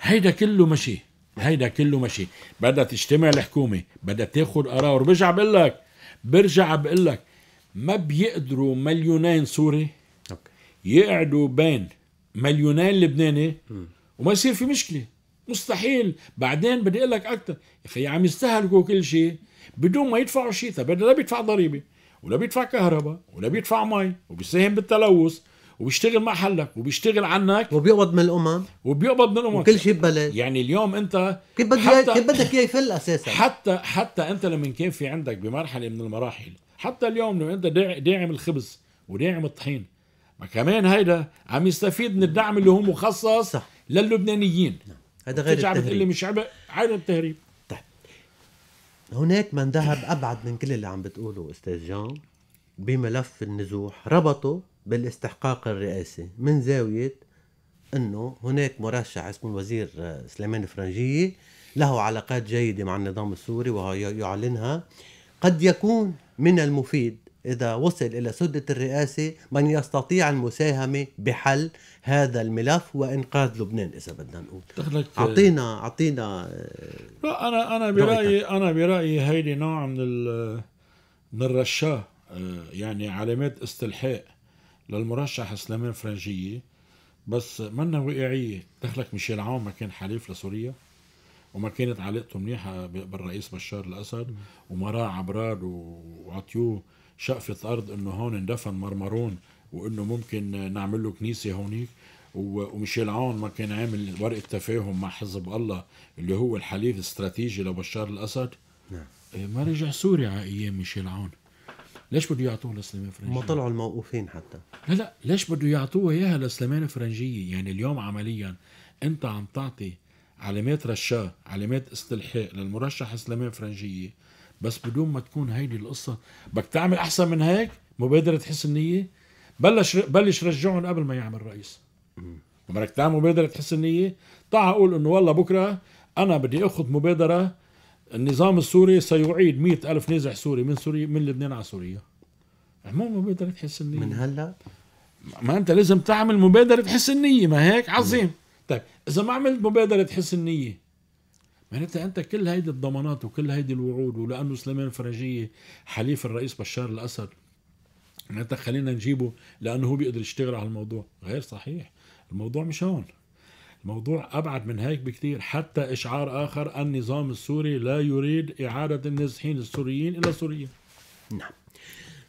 هيدا كله مشي هيدا كله مشي بدها تجتمع الحكومه بدها تاخذ قرار وبرجع بقول لك برجع بقول لك ما بيقدروا مليونين سوري يقعدوا بين مليونين لبناني وما يصير في مشكله مستحيل بعدين بدي اقول لك اكثر يا اخي عم يستهلكوا كل شيء بدون ما يدفعوا شيء طب لا بيدفع ضريبه ولا بيدفع كهرباء ولا بيدفع مي وبيساهم بالتلوث وبيشتغل محلك وبيشتغل عنك وبيقبض من الامم وبيقبض من الامم وكل شيء ببلاش يعني اليوم انت كيف بدك كيف بدك اياه يفل اساسا حتى حتى انت لما كان في عندك بمرحله من المراحل حتى اليوم لما انت داعم الخبز وداعم الطحين ما كمان هيدا عم يستفيد من الدعم اللي هو مخصص صح. للبنانيين صح. نعم. هذا غير التهريب اللي مش عبء هذا التهريب طيب هناك من ذهب ابعد من كل اللي عم بتقوله استاذ جان بملف النزوح ربطه بالاستحقاق الرئاسي من زاويه انه هناك مرشح اسمه الوزير سليمان الفرنجيه له علاقات جيده مع النظام السوري وهو يعلنها قد يكون من المفيد إذا وصل إلى سدة الرئاسة من يستطيع المساهمة بحل هذا الملف وإنقاذ لبنان إذا بدنا نقول أعطينا أعطينا آه، لا أنا أنا برأيي أنا برأيي هيدي نوع من ال من الرشاه آه، يعني علامات استلحاق للمرشح سليمان فرنجية بس منا واقعية دخلك ميشيل عون ما كان حليف لسوريا وما كانت علاقته منيحة بالرئيس بشار الأسد ومراه عبرار عبراد وعطيوه شقفة أرض إنه هون اندفن مرمرون وإنه ممكن نعمل له كنيسة هونيك وميشيل عون ما كان عامل ورقة تفاهم مع حزب الله اللي هو الحليف الاستراتيجي لبشار الأسد نعم. إيه، ما رجع سوريا على أيام ميشيل عون ليش بده يعطوه لسليمان فرنجية؟ ما طلعوا الموقوفين حتى لا لا ليش بده يعطوه اياها لسليمان فرنجية؟ يعني اليوم عمليا انت عم تعطي علامات رشاه، علامات استلحاق للمرشح سليمان فرنجية بس بدون ما تكون هيدي القصه بدك تعمل احسن من هيك مبادره حسن نيه بلش بلش رجعهم قبل ما يعمل رئيس لما بدك تعمل مبادره حسن نيه تعا قول انه والله بكره انا بدي اخذ مبادره النظام السوري سيعيد مئة ألف نازح سوري من سوريا من لبنان على سوريا مو مبادرة حس النية من هلا ما أنت لازم تعمل مبادرة حس النية ما هيك عظيم طيب إذا ما عملت مبادرة حس النية معناتها يعني انت كل هيدي الضمانات وكل هيدي الوعود ولانه سليمان فرجيه حليف الرئيس بشار الاسد معناتها يعني خلينا نجيبه لانه هو بيقدر يشتغل على الموضوع غير صحيح الموضوع مش هون الموضوع ابعد من هيك بكثير حتى اشعار اخر النظام السوري لا يريد اعاده النازحين السوريين الى سوريا نعم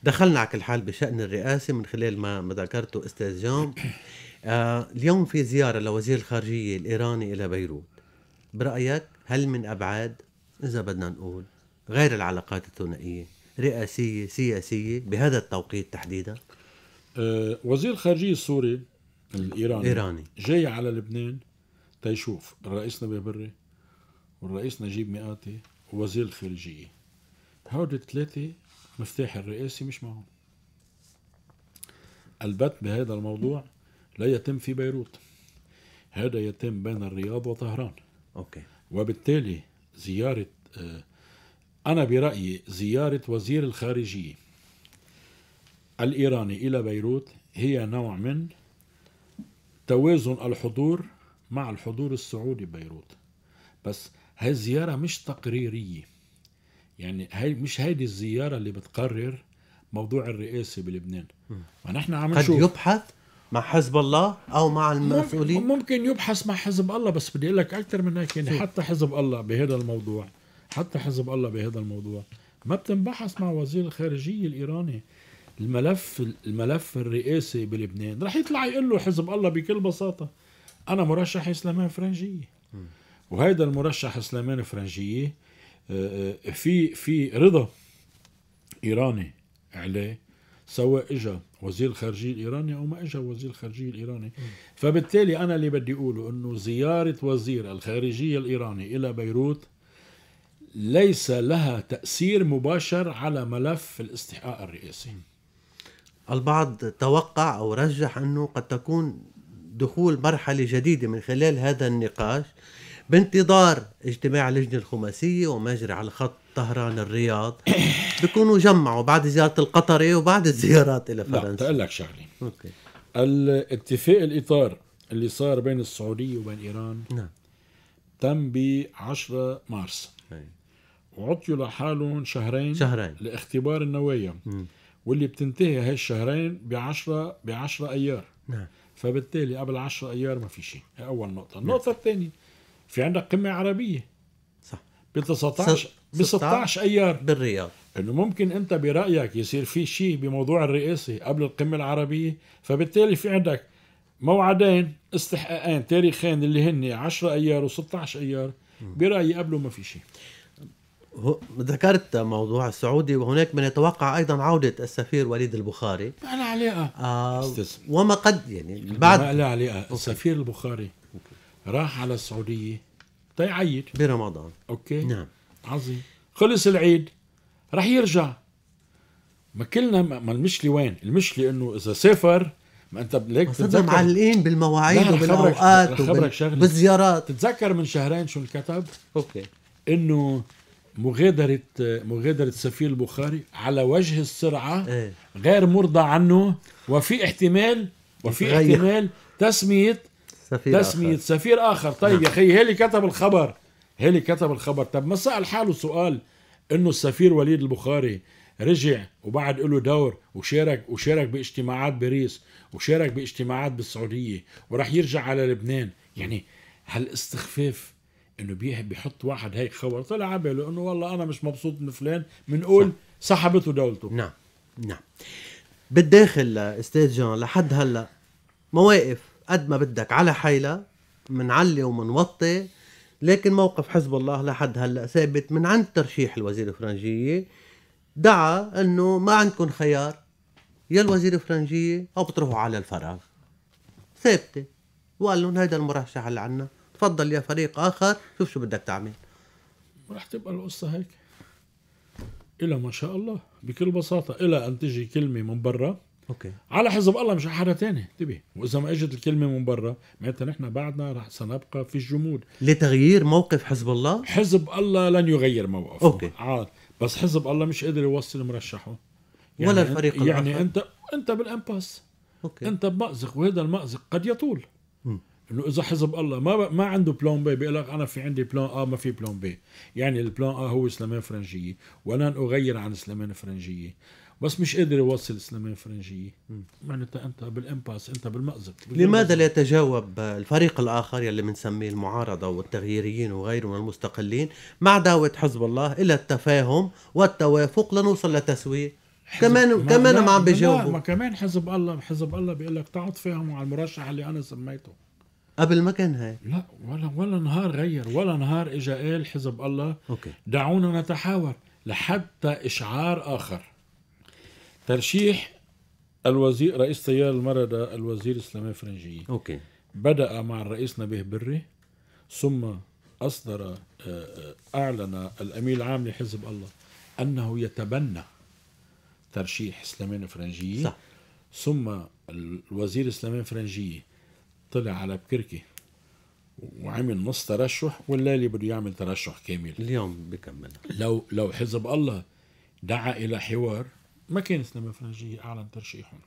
دخلنا على كل حال بشان الرئاسه من خلال ما ما ذكرته استاذ جون آه اليوم في زياره لوزير الخارجيه الايراني الى بيروت برايك هل من أبعاد إذا بدنا نقول غير العلاقات الثنائية رئاسية سياسية بهذا التوقيت تحديدا أه وزير الخارجية السوري الإيراني إيراني. جاي على لبنان تيشوف الرئيس نبي بري والرئيس نجيب مئاتي ووزير الخارجية هؤلاء الثلاثة مفتاح الرئاسي مش معهم البت بهذا الموضوع لا يتم في بيروت هذا يتم بين الرياض وطهران اوكي وبالتالي زيارة آه، أنا برأيي زيارة وزير الخارجية الإيراني إلى بيروت هي نوع من توازن الحضور مع الحضور السعودي ببيروت بس هاي الزيارة مش تقريرية يعني هاي مش هيدي الزيارة اللي بتقرر موضوع الرئاسة بلبنان ما نحن عم نشوف قد يبحث مع حزب الله او مع المسؤولين ممكن يبحث مع حزب الله بس بدي اقول لك اكثر من هيك يعني حتى حزب الله بهذا الموضوع حتى حزب الله بهذا الموضوع ما بتنبحث مع وزير الخارجيه الايراني الملف الملف الرئاسي بلبنان رح يطلع يقول له حزب الله بكل بساطه انا مرشح سليمان فرنجيه وهيدا المرشح سليمان فرنجيه آه، آه، في في رضا ايراني عليه سواء اجى وزير الخارجية الإيراني أو ما إجا وزير الخارجية الإيراني م. فبالتالي أنا اللي بدي أقوله أنه زيارة وزير الخارجية الإيراني إلى بيروت ليس لها تأثير مباشر على ملف الاستحقاق الرئاسي البعض توقع أو رجح أنه قد تكون دخول مرحلة جديدة من خلال هذا النقاش بانتظار اجتماع اللجنة الخماسية وما يجري على الخط طهران الرياض بيكونوا جمعوا بعد زياره القطري وبعد الزيارات الى فرنسا لا لك شغله اوكي الاتفاق الاطار اللي صار بين السعوديه وبين ايران نعم تم ب 10 مارس وعطيوا لحالهم شهرين شهرين لاختبار النوايا م. واللي بتنتهي هاي الشهرين ب 10 ب 10 ايار نعم فبالتالي قبل 10 ايار ما في شيء اول نقطه نعم. النقطه الثانيه في عندك قمه عربيه ب 19 ب 16 ايار بالرياض انه ممكن انت برايك يصير في شيء بموضوع الرئاسه قبل القمه العربيه فبالتالي في عندك موعدين استحقاقين تاريخين اللي هن 10 ايار و16 ايار برايي قبله ما في شيء ذكرت موضوع السعودي وهناك من يتوقع ايضا عوده السفير وليد البخاري ما له علاقه آه, آه، وما قد يعني بعد ما له علاقه السفير البخاري راح على السعوديه طيب برمضان اوكي نعم عظيم خلص العيد رح يرجع ما كلنا ما المشكله وين؟ المشكله انه اذا سافر ما انت ليك بتتذكر معلقين بالمواعيد وبالاوقات وبالزيارات تتذكر من شهرين شو انكتب؟ اوكي انه مغادرة مغادرة سفير البخاري على وجه السرعة ايه؟ غير مرضى عنه وفي احتمال وفي احتمال تسمية سفير تسمية آخر. سفير آخر طيب نعم. يا أخي هيلي كتب الخبر هيلي كتب الخبر طب ما سأل حاله سؤال إنه السفير وليد البخاري رجع وبعد له دور وشارك وشارك باجتماعات باريس وشارك باجتماعات بالسعوديه وراح يرجع على لبنان يعني هالاستخفاف انه بيحط واحد هيك خبر طلع على باله انه والله انا مش مبسوط من فلان بنقول سحبته دولته نعم نعم بالداخل استاذ جان لحد هلا مواقف قد ما بدك على حيلة منعلي ومنوطي لكن موقف حزب الله لحد هلا ثابت من عند ترشيح الوزير الفرنجية دعا انه ما عندكم خيار يا الوزير الفرنجية او بتروحوا على الفراغ ثابتة وقال لهم هيدا المرشح اللي عنا تفضل يا فريق اخر شوف شو بدك تعمل رح تبقى القصة هيك إلى ما شاء الله بكل بساطة إلى أن تجي كلمة من برا اوكي على حزب الله مش على حدا ثاني انتبه واذا ما اجت الكلمه من برا معناتها نحن بعدنا رح سنبقى في الجمود لتغيير موقف حزب الله حزب الله لن يغير موقفه اوكي عاد بس حزب الله مش قادر يوصل مرشحه يعني ولا الفريق يعني الآخر. انت انت بالامباس اوكي انت بمأزق وهذا المأزق قد يطول انه اذا حزب الله ما ب... ما عنده بلان بي بيقول لك انا في عندي بلان ا ما في بلان بي يعني البلان ا هو سليمان فرنجيه ولن اغير عن سليمان فرنجيه بس مش قادر يوصل سليمان فرنجيه معناتها انت بالامباس انت بالمأزق لماذا لا يتجاوب الفريق الاخر يلي بنسميه المعارضه والتغييريين وغيرهم المستقلين مع دعوه حزب الله الى التفاهم والتوافق لنوصل لتسويه كمان كمان ما عم بيجاوبوا ما كمان حزب الله حزب الله بيقول لك تعوا تفاهموا على المرشح اللي انا سميته قبل ما كان هيك لا ولا ولا نهار غير ولا نهار اجى قال حزب الله أوكي. دعونا نتحاور لحتى اشعار اخر ترشيح الوزير رئيس تيار المردة الوزير اسلامي فرنجي اوكي بدأ مع الرئيس نبيه بري ثم أصدر آه، آه، أعلن الأمين العام لحزب الله أنه يتبنى ترشيح سليمان فرنجي صح. ثم الوزير سليمان فرنجي طلع على بكركي وعمل نص ترشح والليلة بده يعمل ترشح كامل اليوم بكمل لو لو حزب الله دعا إلى حوار ما كانت فرنجية أعلن ترشيحهم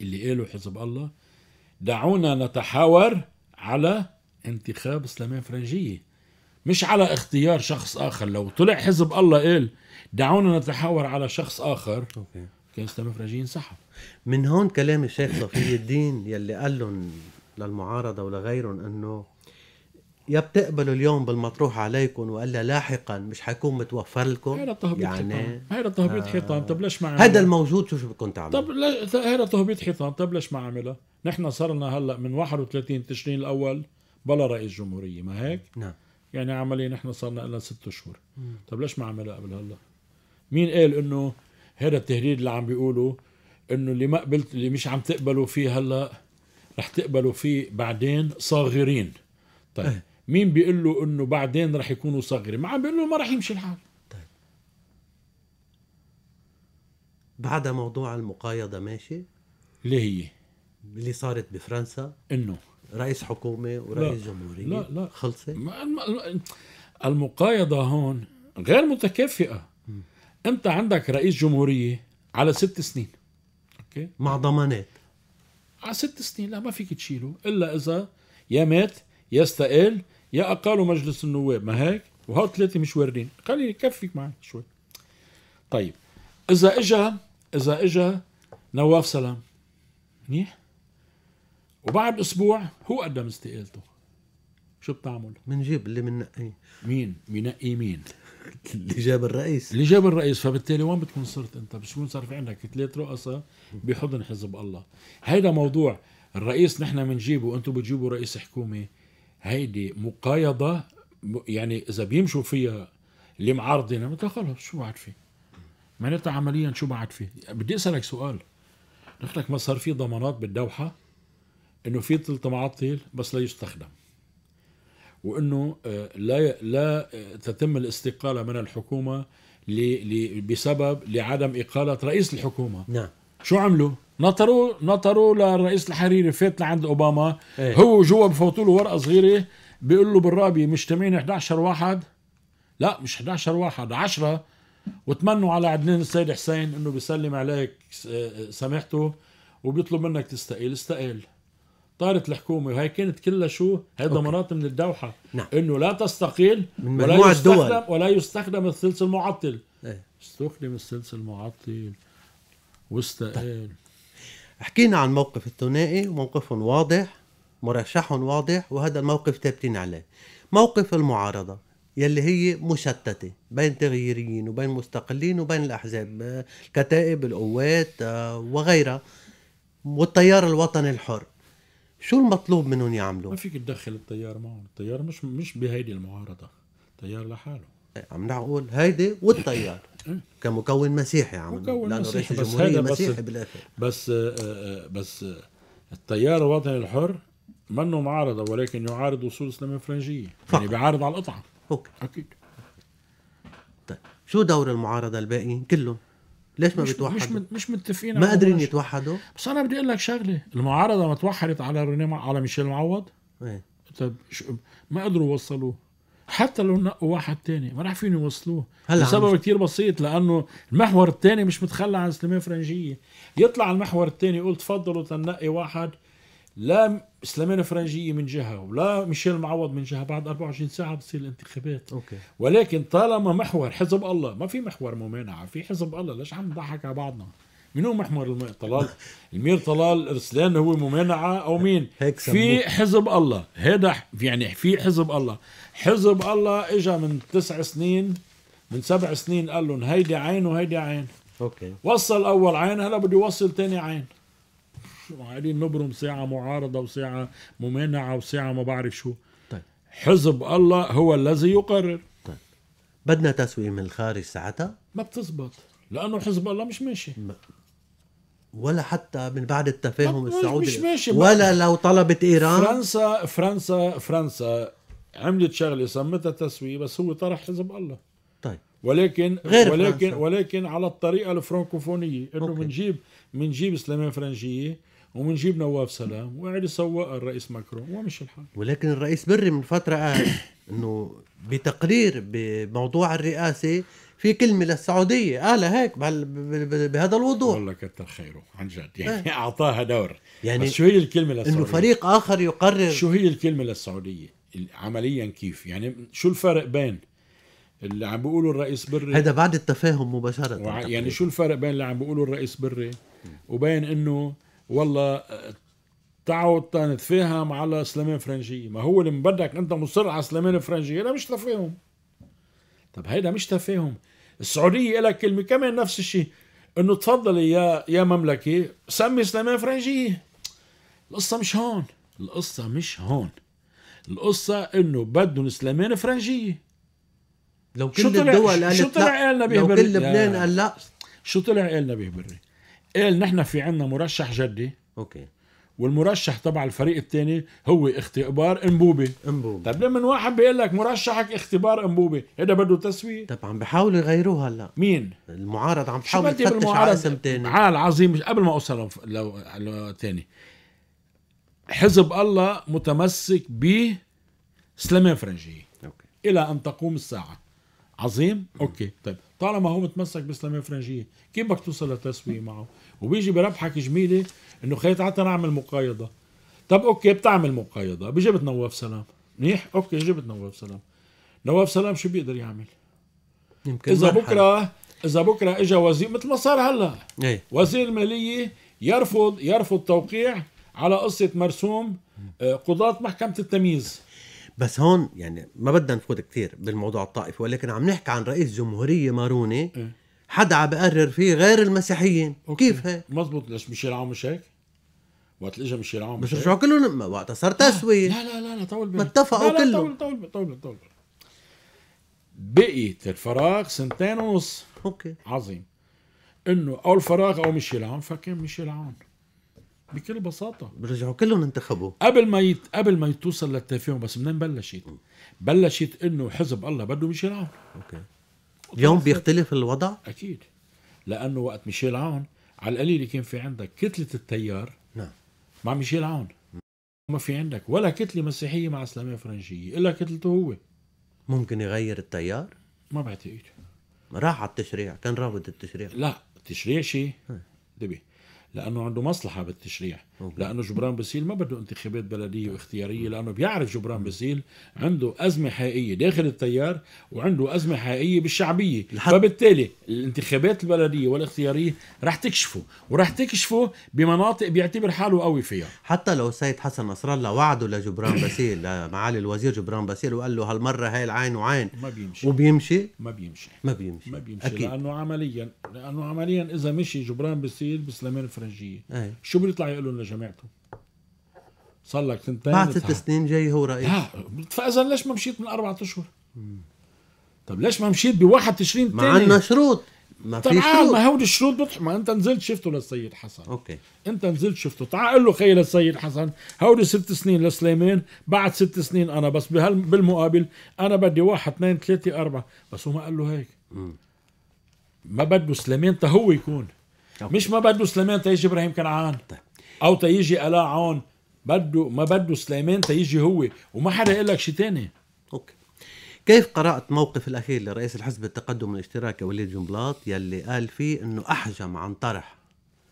اللي قالوا حزب الله دعونا نتحاور على انتخاب سليمان فرنجية مش على اختيار شخص آخر لو طلع حزب الله قال دعونا نتحاور على شخص آخر أوكي. كان سليمان فرنجية انسحب من هون كلام الشيخ صفي الدين يلي قال لهم للمعارضة ولغيرهم أنه يا بتقبلوا اليوم بالمطروح عليكم والا لاحقا مش حيكون متوفر لكم هيدا تهبيط يعني حيطان هيدا تهبيط آه. حيطان طب ليش ما هذا الموجود شو بدكم تعملوا طب لا هيدا تهبيط حيطان طب ليش ما عملها نحن صرنا هلا من 31 تشرين الاول بلا رئيس جمهوريه ما هيك نعم يعني عمليا نحن صرنا لنا ست شهور طب ليش ما عملها قبل هلا مين قال انه هذا التهديد اللي عم بيقولوا انه اللي ما قبلت اللي مش عم تقبلوا فيه هلا رح تقبلوا فيه بعدين صاغرين طيب إيه. مين بيقول له انه بعدين رح يكونوا صغري ما عم بيقول له ما رح يمشي الحال طيب بعدها موضوع المقايضة ماشي اللي هي اللي صارت بفرنسا انه رئيس حكومة ورئيس لا جمهورية لا لا خلصت المقايضة هون غير متكافئة م. انت عندك رئيس جمهورية على ست سنين اوكي مع ضمانات على ست سنين لا ما فيك تشيله الا اذا يا مات يستقل يا اقالوا مجلس النواب ما هيك وهو ثلاثه مش واردين قال لي كفيك معي شوي طيب اذا اجى اذا اجى نواف سلام منيح وبعد اسبوع هو قدم استقالته شو بتعمل؟ بنجيب اللي بننقيه مين؟ بنقي مين؟ اللي جاب الرئيس اللي جاب الرئيس فبالتالي وين بتكون صرت انت؟ بشكون صار في عندك ثلاث رؤساء بحضن حزب الله، هيدا موضوع الرئيس نحن بنجيبه وانتم بتجيبوا رئيس حكومه هيدي مقايضة يعني إذا بيمشوا فيها اللي معارضينا خلص شو بعد في معناتها عمليا شو بعد في بدي أسألك سؤال لك ما صار في ضمانات بالدوحة إنه في ثلث معطل بس لا يستخدم وانه آه، لا لا آه، تتم الاستقاله من الحكومه بسبب لعدم اقاله رئيس الحكومه نعم شو عملوا؟ نطروا نطروا للرئيس الحريري فات لعند اوباما ايه. هو جوا بفوتوا له ورقه صغيره بيقول له بالرابي مجتمعين 11 واحد لا مش 11 واحد 10 وتمنوا على عدنان السيد حسين انه بيسلم عليك آه، سامحته وبيطلب منك تستقيل استقيل طارت الحكومه وهي كانت كلها شو هي ضمانات من الدوحه نعم. انه لا تستقيل من ولا يستخدم الدول. ولا يستخدم الثلث المعطل ايه. استخدم الثلث المعطل واستقال طيب. حكينا عن موقف الثنائي موقف واضح مرشحهم واضح وهذا الموقف ثابتين عليه موقف المعارضة يلي هي مشتتة بين تغييريين وبين مستقلين وبين الأحزاب الكتائب القوات آه، وغيرها والتيار الوطني الحر شو المطلوب منهم يعملوا؟ ما فيك تدخل التيار معهم التيار مش مش بهيدي المعارضة التيار لحاله عم نقول هيدي والتيار كمكون مسيحي عم نقول لانه رئيس بس بس مسيحي بالاخر بس آه، آه، بس آه، التيار الوطني الحر منه معارضه ولكن يعارض وصول اسلاميه فرنجيه يعني بيعارض على القطعه اوكي اكيد طيب شو دور المعارضه الباقيين كلهم ليش ما مش بيتوحدوا؟ مش مش متفقين ما قادرين يتوحدوا بس انا بدي اقول لك شغله المعارضه ما توحدت على ريني على ميشيل معوض ايه طيب ما قدروا يوصلوه حتى لو نقوا واحد تاني ما راح فين يوصلوه هلا لسبب كثير بسيط لانه المحور الثاني مش متخلى عن سليمان فرنجيه يطلع المحور الثاني يقول تفضلوا تنقي واحد لا سليمان فرنجيه من جهه ولا ميشيل معوض من جهه بعد 24 ساعه بتصير الانتخابات أوكي. ولكن طالما محور حزب الله ما في محور ممانعه في حزب الله ليش عم نضحك على بعضنا من هو محور الماء طلال المير طلال ارسلان هو ممانعه او مين هيك في حزب الله هذا يعني في حزب الله حزب الله اجى من تسع سنين من سبع سنين قال لهم هيدي عين وهيدي عين اوكي وصل اول عين هلا بده يوصل ثاني عين شو قاعدين نبرم ساعه معارضه وساعه ممانعه وساعه ما بعرف شو طيب حزب الله هو الذي يقرر طيب بدنا تسويه من الخارج ساعتها ما بتزبط لانه حزب الله مش ماشي ما. ولا حتى من بعد التفاهم السعودي مش ماشي ولا لو طلبت ايران فرنسا فرنسا فرنسا عملت شغله سمتها تسويه بس هو طرح حزب الله طيب ولكن غير ولكن فرنسا. ولكن على الطريقه الفرنكوفونيه انه بنجيب بنجيب سليمان فرنجيه وبنجيب نواف سلام وقعد سوق الرئيس ماكرون ومش الحال ولكن الرئيس بري من فتره قال انه بتقرير بموضوع الرئاسه في كلمه للسعوديه قالها هيك بهذا الوضوح والله كتر خيره عن جد إيه. يعني اعطاها دور يعني بس شو هي الكلمه للسعوديه انه فريق اخر يقرر شو هي الكلمه للسعوديه عمليا كيف يعني شو الفرق بين اللي عم بيقولوا الرئيس بري هذا بعد التفاهم مباشره وع... يعني شو الفرق بين اللي عم بيقولوا الرئيس بري وبين انه والله آه، تعوا نتفاهم على سلمان فرنجية ما هو اللي بدك انت مصر على سلمان فرنجية هذا مش تفاهم طب هيدا مش تفاهم السعودية لها كلمة كمان نفس الشيء انه تفضلي يا يا مملكة سمي سلمان فرنجية القصة مش هون القصة مش هون القصه انه بدهم اسلامين فرنجيه لو كل شو طلع الدول قالت شو طلع قال نبيه بري لو كل لبنان قال لا شو طلع قال نبيه بري قال نحن في عندنا مرشح جدي اوكي والمرشح تبع الفريق الثاني هو اختبار انبوبه انبوبه طيب لما واحد بيقول لك مرشحك اختبار انبوبه هذا بده تسويه طيب عم بحاولوا يغيروه هلا مين المعارض عم بحاول تفتش على اسم ثاني عال عظيم قبل ما اوصل لو, ثاني لو... حزب الله متمسك ب سليمان فرنجية أوكي. إلى أن تقوم الساعة عظيم أوكي طيب طالما هو متمسك بسليمان فرنجية كيف بدك توصل لتسوية معه وبيجي بربحك جميلة إنه خيط تعال نعمل مقايضة طب أوكي بتعمل مقايضة بجبت نواف سلام منيح أوكي جبت نواف سلام نواف سلام شو بيقدر يعمل يمكن إذا مرحل. بكرة إذا بكرة اجى وزير مثل ما صار هلا ايه. وزير المالية يرفض يرفض توقيع على قصه مرسوم آه، قضاه محكمه التمييز بس هون يعني ما بدنا نفوت كثير بالموضوع الطائفي ولكن عم نحكي عن رئيس جمهوريه ماروني إيه. حدا عم بقرر فيه غير المسيحيين أوكي. كيف هيك مزبوط ليش مش يلعبوا مش هيك وقت اللي اجى مش يلعبوا مش رجعوا كلهم وقتها صار تسويه لا لا لا لا طول بالك ما اتفقوا كلهم طول طول طول طول بقيت الفراغ سنتين ونص اوكي عظيم انه او الفراغ او ميشيل عون فكان ميشيل عون بكل بساطة برجعوا كلهم انتخبوا قبل ما يت... قبل ما توصل للتفاهم بس منين بلشت؟ بلشت انه حزب الله بده ميشيل عون اوكي اليوم بيختلف الوضع؟ اكيد لانه وقت ميشيل عون على القليل كان في عندك كتلة التيار نعم مع ميشيل عون ما في عندك ولا كتلة مسيحية مع اسلامية فرنجيه الا كتلته هو ممكن يغير التيار؟ ما بعتقد راح على التشريع كان رافض التشريع لا التشريع شيء انتبه لأنه عنده مصلحة بالتشريح لانه جبران باسيل ما بده انتخابات بلديه واختياريه لانه بيعرف جبران باسيل عنده ازمه حقيقيه داخل التيار وعنده ازمه حقيقيه بالشعبيه الحد... فبالتالي الانتخابات البلديه والاختياريه رح تكشفه ورح تكشفه بمناطق بيعتبر حاله قوي فيها حتى لو السيد حسن نصر الله وعده لجبران باسيل لمعالي الوزير جبران باسيل وقال له هالمره هاي العين وعين ما بيمشي وبيمشي ما بيمشي ما بيمشي ما بيمشي أكيد. لانه عمليا لانه عمليا اذا مشي جبران باسيل بسلمان الفرنجيه شو بيطلع يقول جماعته صار لك سنتين بعد ست سنين جاي هو رئيس فاذا ليش ما مشيت من اربعة اشهر؟ طب ليش ما مشيت بواحد تشرين ما عندنا شروط ما في طيب، آه، شروط ما هو الشروط بطح ما انت نزلت شفته للسيد حسن اوكي انت نزلت شفته تعال قول له خي للسيد حسن هودي ست سنين لسليمان بعد ست سنين انا بس بهال بالمقابل انا بدي واحد اثنين ثلاثة أربعة بس هو ما قال له هيك ما بده سليمان هو يكون أوكي. مش ما بده سليمان تيجي ابراهيم كنعان طيب او تيجي الا عون بده ما بده سليمان تيجي هو وما حدا يقول لك شيء ثاني اوكي كيف قرأت موقف الأخير لرئيس الحزب التقدم الاشتراكي وليد جنبلاط يلي قال فيه أنه أحجم عن طرح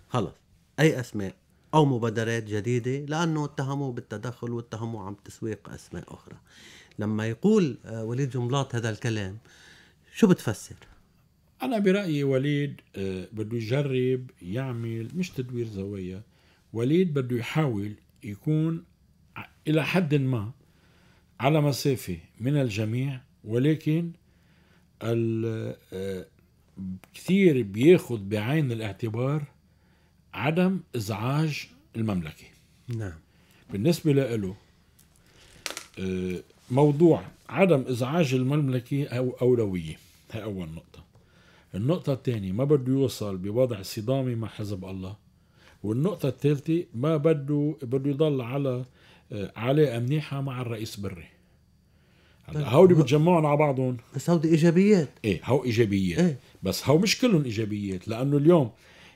خلص أي أسماء أو مبادرات جديدة لأنه اتهموه بالتدخل واتهموه عن تسويق أسماء أخرى لما يقول آه، وليد جنبلاط هذا الكلام شو بتفسر؟ أنا برأيي وليد آه، بده يجرب يعمل مش تدوير زوايا وليد بده يحاول يكون إلى حد ما على مسافة من الجميع ولكن كثير بياخد بعين الاعتبار عدم إزعاج المملكة نعم بالنسبة له آه، موضوع عدم إزعاج المملكة أو أولوية هي أول نقطة النقطة الثانية ما بده يوصل بوضع صدامي مع حزب الله والنقطة الثالثة ما بده بده يضل على آه، علاقة منيحة مع الرئيس بري هلا طيب، هودي بتجمعهم على بعضهم بس هودي ايجابيات ايه هو ايجابيات إيه؟ بس هو مش كلهم ايجابيات لانه اليوم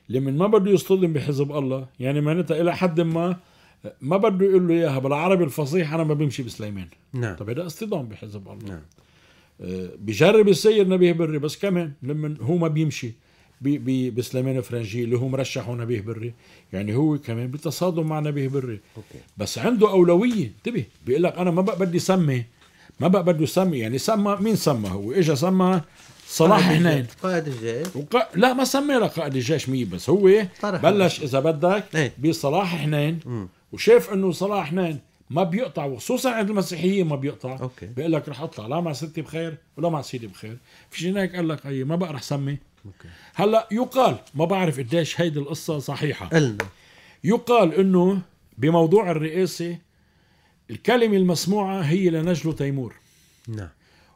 لمن ما بده يصطدم بحزب الله يعني معناتها الى حد ما ما بده يقول له اياها بالعربي الفصيح انا ما بمشي بسليمان نعم طيب هذا اصطدام بحزب الله نعم آه، بجرب السيد نبيه بري بس كمان لمن هو ما بيمشي بسليمان فرنجي اللي هو مرشح نبيه بري يعني هو كمان بتصادم مع نبيه بري أوكي. بس عنده اولويه انتبه بيقول لك انا ما بقى بدي سمي ما بقى بده يسمي يعني سمى مين سمى هو اجى سمى صلاح حنين قائد الجيش وق... لا ما سمى له قائد الجيش مية بس هو بلش اذا بدك إيه. بصلاح حنين وشاف انه صلاح حنين ما بيقطع وخصوصا عند المسيحيين ما بيقطع أوكي. بيقول لك رح اطلع لا مع ستي بخير ولا مع سيدي بخير فيش هناك قال لك اي ما بقى رح سمي هلا يقال ما بعرف قديش هيدي القصه صحيحه قلنا يقال انه بموضوع الرئاسه الكلمه المسموعه هي لنجله تيمور نعم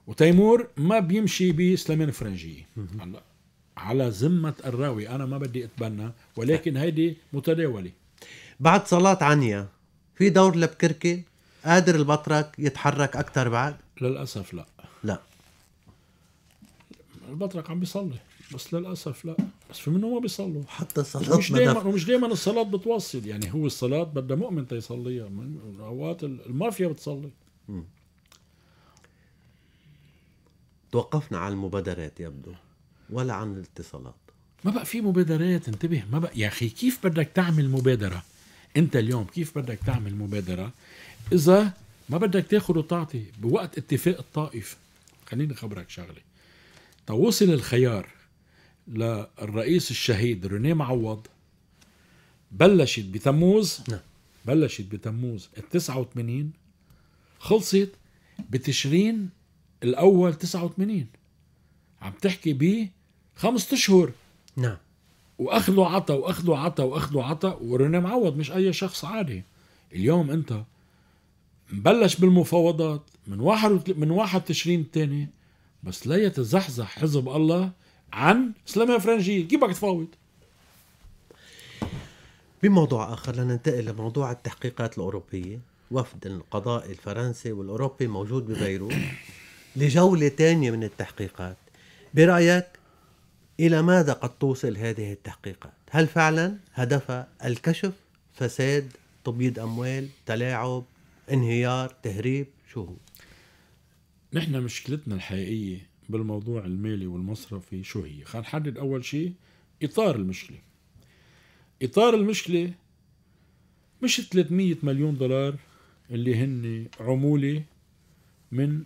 وتيمور ما بيمشي بسليمان فرنجيه هلا على ذمة الراوي أنا ما بدي أتبنى ولكن هيدي متداولة بعد صلاة عنيا في دور لبكركي قادر البطرك يتحرك أكثر بعد؟ للأسف لا لا البطرك عم بيصلي بس للاسف لا بس في منهم ما بيصلوا حتى صلاتنا مش دائما ومش دائما الصلاه بتوصل يعني هو الصلاه بدها مؤمن تيصليها اوقات المافيا بتصلي توقفنا عن المبادرات يبدو ولا عن الاتصالات ما بقى في مبادرات انتبه ما بقى يا اخي كيف بدك تعمل مبادره انت اليوم كيف بدك تعمل مبادره اذا ما بدك تاخذ وتعطي بوقت اتفاق الطائف خليني اخبرك شغله توصل الخيار للرئيس الشهيد رينيه معوض بلشت بتموز نعم بلشت بتموز ال 89 خلصت بتشرين الاول 89 عم تحكي ب خمسة اشهر نعم واخذوا عطا واخذوا عطا واخذوا عطا ورينيه معوض مش اي شخص عادي اليوم انت مبلش بالمفاوضات من واحد من واحد تشرين الثاني بس لا يتزحزح حزب الله عن سليمان فرنجي كيف بدك تفاوض بموضوع آخر لننتقل لموضوع التحقيقات الأوروبية وفد القضاء الفرنسي والأوروبي موجود ببيروت لجولة ثانيه من التحقيقات برأيك إلى ماذا قد توصل هذه التحقيقات؟ هل فعلا هدفها الكشف فساد تبييض أموال تلاعب انهيار تهريب شو هو؟ نحن مشكلتنا الحقيقية بالموضوع المالي والمصرفي شو هي خلينا نحدد أول شيء إطار المشكلة إطار المشكلة مش 300 مليون دولار اللي هن عمولة من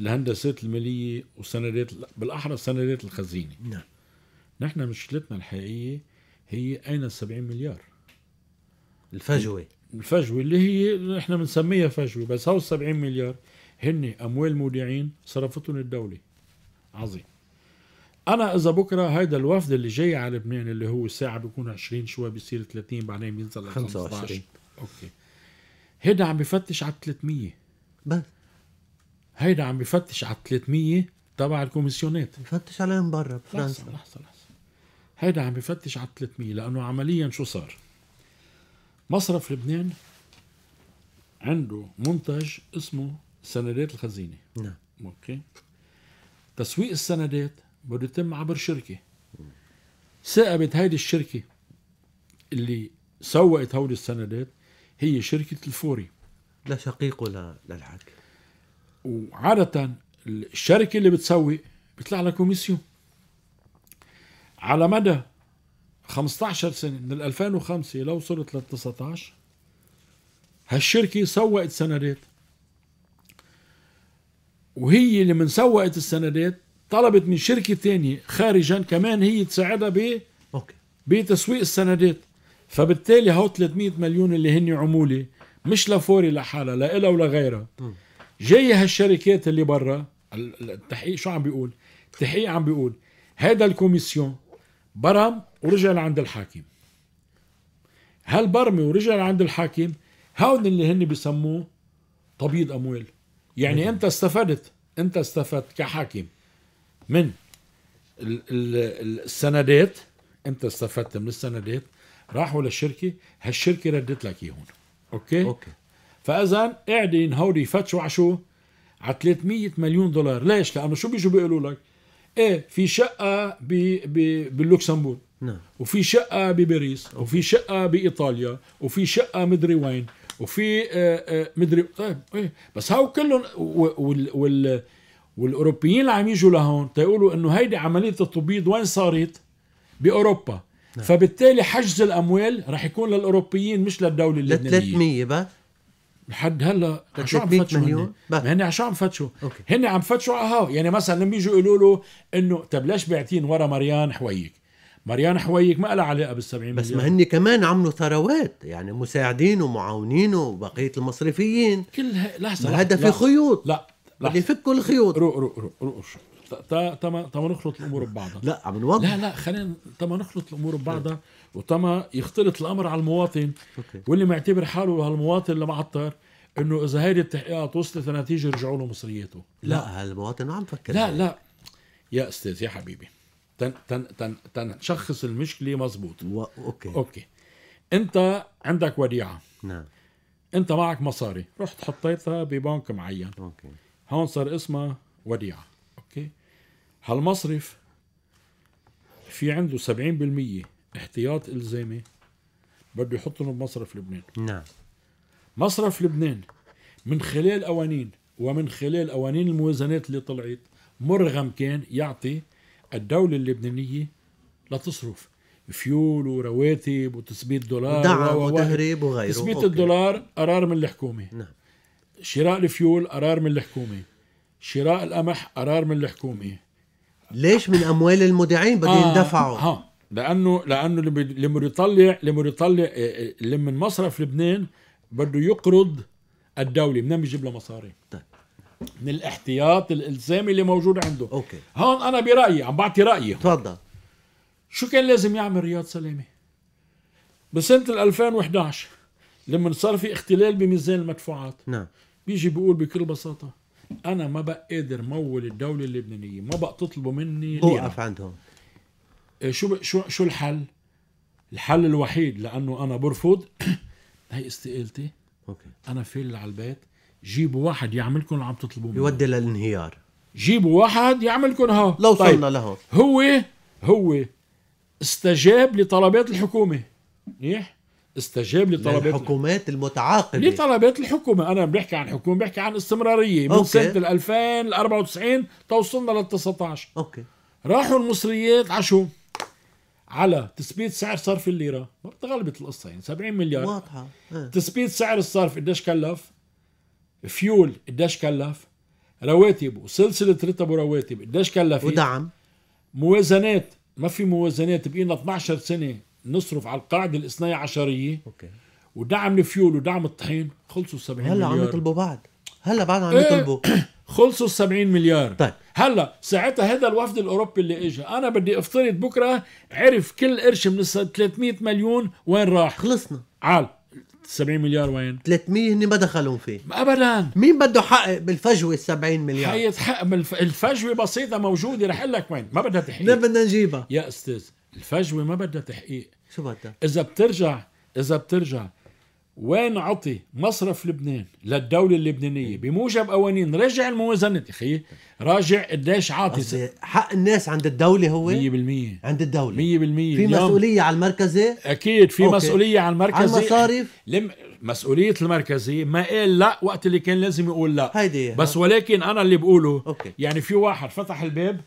الهندسات المالية وسندات بالأحرى سندات الخزينة نعم نحن مشكلتنا الحقيقية هي أين ال 70 مليار الفجوة الفجوة اللي هي نحن بنسميها فجوة بس هو 70 مليار هن أموال مودعين صرفتهم الدولة عظيم انا اذا بكره هيدا الوفد اللي جاي على لبنان اللي هو ساعه بيكون 20 شوي بيصير 30 بعدين بينزل ل 25 اوكي هيدا عم بفتش على 300 بس هيدا عم بفتش على 300 تبع الكوميسيونات بفتش عليهم برا بفرنسا لحظه لحظه لحظه هيدا عم بفتش على 300 لانه عمليا شو صار؟ مصرف لبنان عنده منتج اسمه سندات الخزينه نعم اوكي تسويق السندات بده يتم عبر شركه ثاقبت هيدي الشركه اللي سوقت هول السندات هي شركه الفوري لا شقيق ولا للحك وعاده الشركه اللي بتسوق بيطلع لها كوميسيون على مدى 15 سنه من 2005 لو وصلت لل 19 هالشركه سوقت سندات وهي اللي من سوقت السندات طلبت من شركه ثانيه خارجا كمان هي تساعدها ب اوكي بتسويق السندات فبالتالي هو 300 مليون اللي هن عموله مش لفوري لحالها لا إلها ولا غيرها جاي هالشركات اللي برا التحقيق شو عم بيقول التحقيق عم بيقول هذا الكوميسيون برم ورجع لعند الحاكم هالبرمي ورجع لعند الحاكم هون اللي هن بسموه تبييض اموال يعني انت استفدت انت استفدت كحاكم من السندات انت استفدت من السندات راحوا للشركه هالشركه ردت لك اياهم اوكي اوكي فاذا قاعدين هودي يفتشوا على شو على 300 مليون دولار ليش لانه شو بيجوا بيقولوا لك ايه في شقه ب... ب... باللوكسمبورغ نعم وفي شقه بباريس وفي شقه بايطاليا وفي شقه مدري وين وفي آه، آه، مدري طيب ايه بس هاو كلهم وال وال والاوروبيين اللي عم يجوا لهون تيقولوا انه هيدي عمليه التبييض وين صارت؟ باوروبا نعم. فبالتالي حجز الاموال رح يكون للاوروبيين مش للدوله اللبنانيه ل 300 بقى لحد هلا شو عم فتشوا مليون هن عشان عم فتشوا هن يعني عم فتشوا على هاو يعني مثلا لما يجوا يقولوا له انه طب ليش بعتين ورا مريان حويك مريان حويك ما لها علاقه بال 70 بس ما هن كمان عملوا ثروات يعني مساعدين ومعاونين وبقيه المصرفيين كل لحظه هذا في خيوط لا لحظة. اللي يفكوا الخيوط روق روق روق روق تا تما نخلط الامور ببعضها لا عم نوضح لا لا خلينا تما نخلط الامور ببعضها وتما يختلط الامر على المواطن أوكي. واللي معتبر حاله هالمواطن اللي معطر انه اذا هيدي التحقيقات وصلت لنتيجه رجعوا له مصرياته لا, لا هالمواطن عم فكر لا لا يا استاذ يا حبيبي تن تن تن تنشخص المشكله مزبوط و... اوكي اوكي انت عندك وديعه نعم انت معك مصاري رحت حطيتها ببنك معين اوكي هون صار اسمها وديعه اوكي هالمصرف في عنده 70% احتياط الزامي بده يحطهم بمصرف لبنان نعم مصرف لبنان من خلال قوانين ومن خلال قوانين الموازنات اللي طلعت مرغم كان يعطي الدولة اللبنانية لا تصرف فيول ورواتب وتثبيت دولار دعم وتهريب وغيره تثبيت أوكي. الدولار قرار من الحكومة نعم. شراء الفيول قرار من الحكومة شراء القمح قرار من الحكومة ليش من اموال المودعين بده آه يندفعوا ها آه. لانه لانه لما يطلع لما يطلع لما مصرف لبنان بده يقرض الدوله منين بيجيب له مصاري طيب. من الاحتياط الالزامي اللي موجود عنده اوكي هون انا برايي عم بعطي رايي تفضل شو كان لازم يعمل رياض سلامه بسنه 2011 لما صار في اختلال بميزان المدفوعات نعم بيجي بيقول بكل بساطه انا ما بقى قادر مول الدوله اللبنانيه ما بقى تطلبوا مني اوقف عندهم إيه، شو شو شو الحل الحل الوحيد لانه انا برفض هي استقالتي اوكي انا فيل على البيت جيبوا واحد يعملكم اللي عم تطلبوه يودي للانهيار جيبوا واحد يعملكم ها لو وصلنا طيب. له لهون هو هو استجاب لطلبات الحكومه منيح استجاب لطلبات الحكومات المتعاقبه لطلبات الحكومه انا بحكي عن حكومه بحكي عن استمراريه من أوكي. سنه 2000 ل 94 توصلنا لل 19 اوكي راحوا المصريات على شو؟ على تثبيت سعر صرف الليره ما بتغلبت القصه يعني 70 مليار واضحه إيه. تثبيت سعر الصرف قديش كلف؟ فيول قديش كلف رواتب وسلسله رتب ورواتب قديش كلفت ودعم موازنات ما في موازنات بقينا 12 سنه نصرف على القاعده الاثني عشريه اوكي ودعم الفيول ودعم الطحين خلصوا 70 هلا مليار هلا عم يطلبوا بعد هلا بعد عم إيه. يطلبوا خلصوا ال 70 مليار طيب هلا ساعتها هذا الوفد الاوروبي اللي اجى انا بدي افترض بكره عرف كل قرش من ال 300 مليون وين راح خلصنا عال 70 مليار وين 300 هن ما دخلوا فيه ابدا مين بده حق بالفجوه ال 70 مليار حيتحقق الفجوه بسيطه موجوده رح اقول لك وين ما بدها تحقيق بدنا نجيبها يا استاذ الفجوه ما بدها تحقيق شو بدها اذا بترجع اذا بترجع وين عطي مصرف لبنان للدولة اللبنانية إيه. بموجب قوانين رجع الموازنة أخي راجع قديش عاطي حق الناس عند الدولة هو 100% عند الدولة 100% في مسؤولية على المركزي أكيد في أوكي. مسؤولية على المركزي على المصارف لم مسؤولية المركزي ما قال لا وقت اللي كان لازم يقول لا هيدي بس ولكن أنا اللي بقوله أوكي. يعني في واحد فتح الباب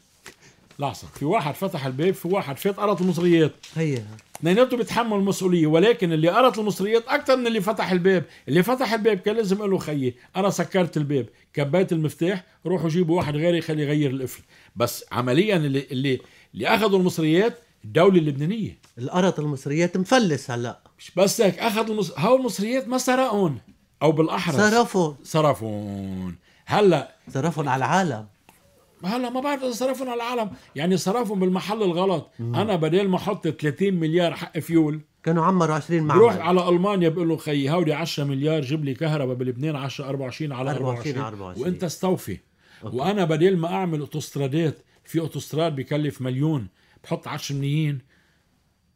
لحظه في واحد فتح الباب في واحد فات قرط المصريات هي اثنيناتهم بيتحملوا المسؤوليه ولكن اللي قرط المصريات اكثر من اللي فتح الباب اللي فتح الباب كان لازم يقول له خيي انا سكرت الباب كبيت المفتاح روحوا جيبوا واحد غيري خليه يغير القفل بس عمليا اللي اللي اللي اخذوا المصريات الدولة اللبنانية القرط المصريات مفلس هلا مش بس هيك أخذوا المص... هاو المصريات ما سرقون او بالاحرى صرفون صرفون هلا صرفون على العالم هلا ما بعرف اذا صرفهم على العالم يعني صرفهم بالمحل الغلط مم. انا بدل ما احط 30 مليار حق فيول كانوا عمروا 20 معمل بروح على المانيا بقول له خيي هودي 10 مليار جيب لي كهرباء بلبنان 10 24 على 24, 24. وانت استوفي أوكي. وانا بدل ما اعمل اوتوسترادات في اوتوستراد بكلف مليون بحط 10 منيين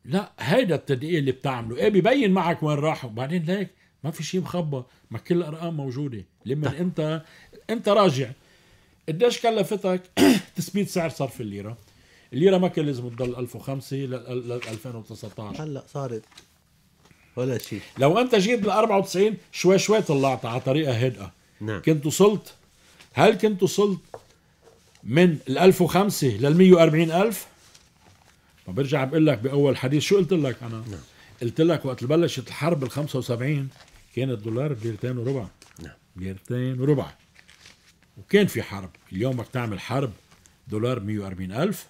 لا هيدا التدقيق اللي بتعمله ايه ببين معك وين راحوا بعدين ليك ما في شيء مخبى ما كل الارقام موجوده لما طيب. انت انت راجع قديش كلفتك تثبيت سعر صرف الليره؟ الليره ما كان لازم تضل 1005 ل 2019 هلا صارت ولا شيء لو انت جيت بال 94 شوي شوي طلعت على طريقه هادئه نعم كنت وصلت هل كنت وصلت من ال 1005 لل 140000 ما برجع بقول لك باول حديث شو قلت لك انا نعم. قلت لك وقت بلشت الحرب بال 75 كان الدولار بليرتين وربع نعم بليرتين وربع وكان في حرب اليوم وقت تعمل حرب دولار 140 ألف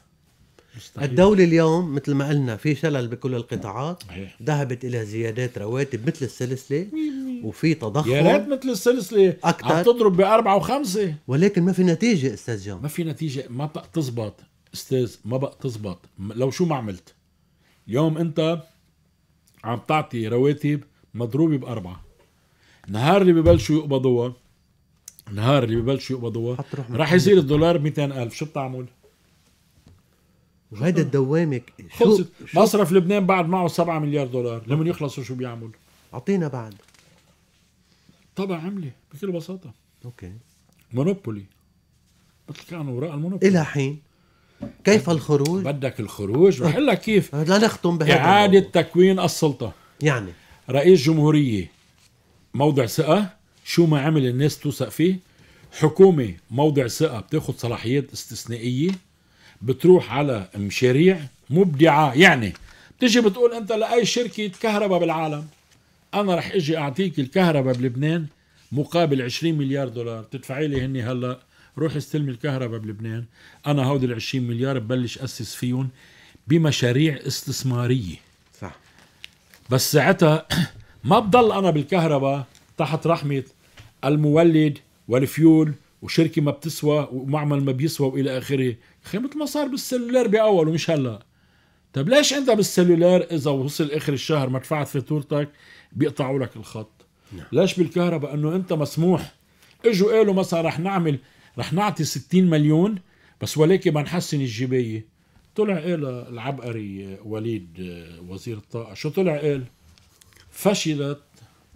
مستحيل. الدولة اليوم مثل ما قلنا في شلل بكل القطاعات ذهبت إلى زيادات رواتب مثل السلسلة وفي تضخم يا ريت مثل السلسلة أكثر عم تضرب بأربعة وخمسة ولكن ما في نتيجة أستاذ جون ما في نتيجة ما بقى تزبط أستاذ ما بقى تزبط لو شو ما عملت اليوم أنت عم تعطي رواتب مضروبة بأربعة نهار اللي ببلشوا يقبضوها نهار اللي ببلشوا يقبضوها راح يصير الدولار 200000 شو بتعمل؟ وهيدا الدوامه خلصت مصرف لبنان بعد معه 7 مليار دولار لما يخلصوا شو بيعمل؟ اعطينا بعد طبعا عمله بكل بساطه اوكي مونوبولي مثل كان وراء المونوبولي الى حين كيف الخروج؟ بدك الخروج رح لك كيف لا نختم بهذا اعاده تكوين السلطه يعني رئيس جمهوريه موضع ثقه شو ما عمل الناس توثق فيه حكومة موضع ثقة بتاخد صلاحيات استثنائية بتروح على مشاريع مبدعة يعني بتجي بتقول انت لأي شركة كهرباء بالعالم انا رح اجي اعطيك الكهرباء بلبنان مقابل 20 مليار دولار تدفعي لي هني هلا روح استلمي الكهرباء بلبنان انا هودي ال 20 مليار ببلش اسس فيهم بمشاريع استثماريه صح بس ساعتها ما بضل انا بالكهرباء تحت رحمه المولد والفيول وشركه ما بتسوى ومعمل ما بيسوى والى اخره خيمه صار بالسلولار باول ومش هلا طب ليش انت بالسلولار اذا وصل اخر الشهر ما دفعت فاتورتك بيقطعوا لك الخط نعم. ليش بالكهرباء انه انت مسموح اجوا قالوا مثلا رح نعمل رح نعطي 60 مليون بس ولكن ما نحسن الجبايه طلع قال العبقري وليد آه، وزير الطاقه شو طلع قال فشلت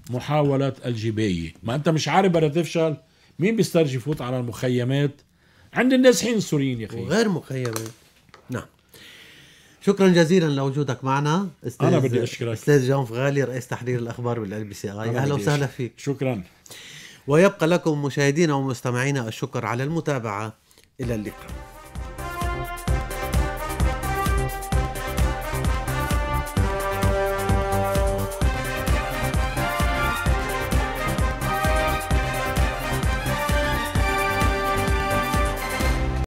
محاولة الجباية ما أنت مش عارف بدها تفشل مين بيسترجي يفوت على المخيمات عند النازحين السوريين يا أخي وغير مخيمات نعم شكرا جزيلا لوجودك معنا استاذ انا بدي اشكرك استاذ جون فغالي رئيس تحرير الاخبار بالال بي سي اي اهلا وسهلا فيك شكرا ويبقى لكم مشاهدينا ومستمعينا الشكر على المتابعه الى اللقاء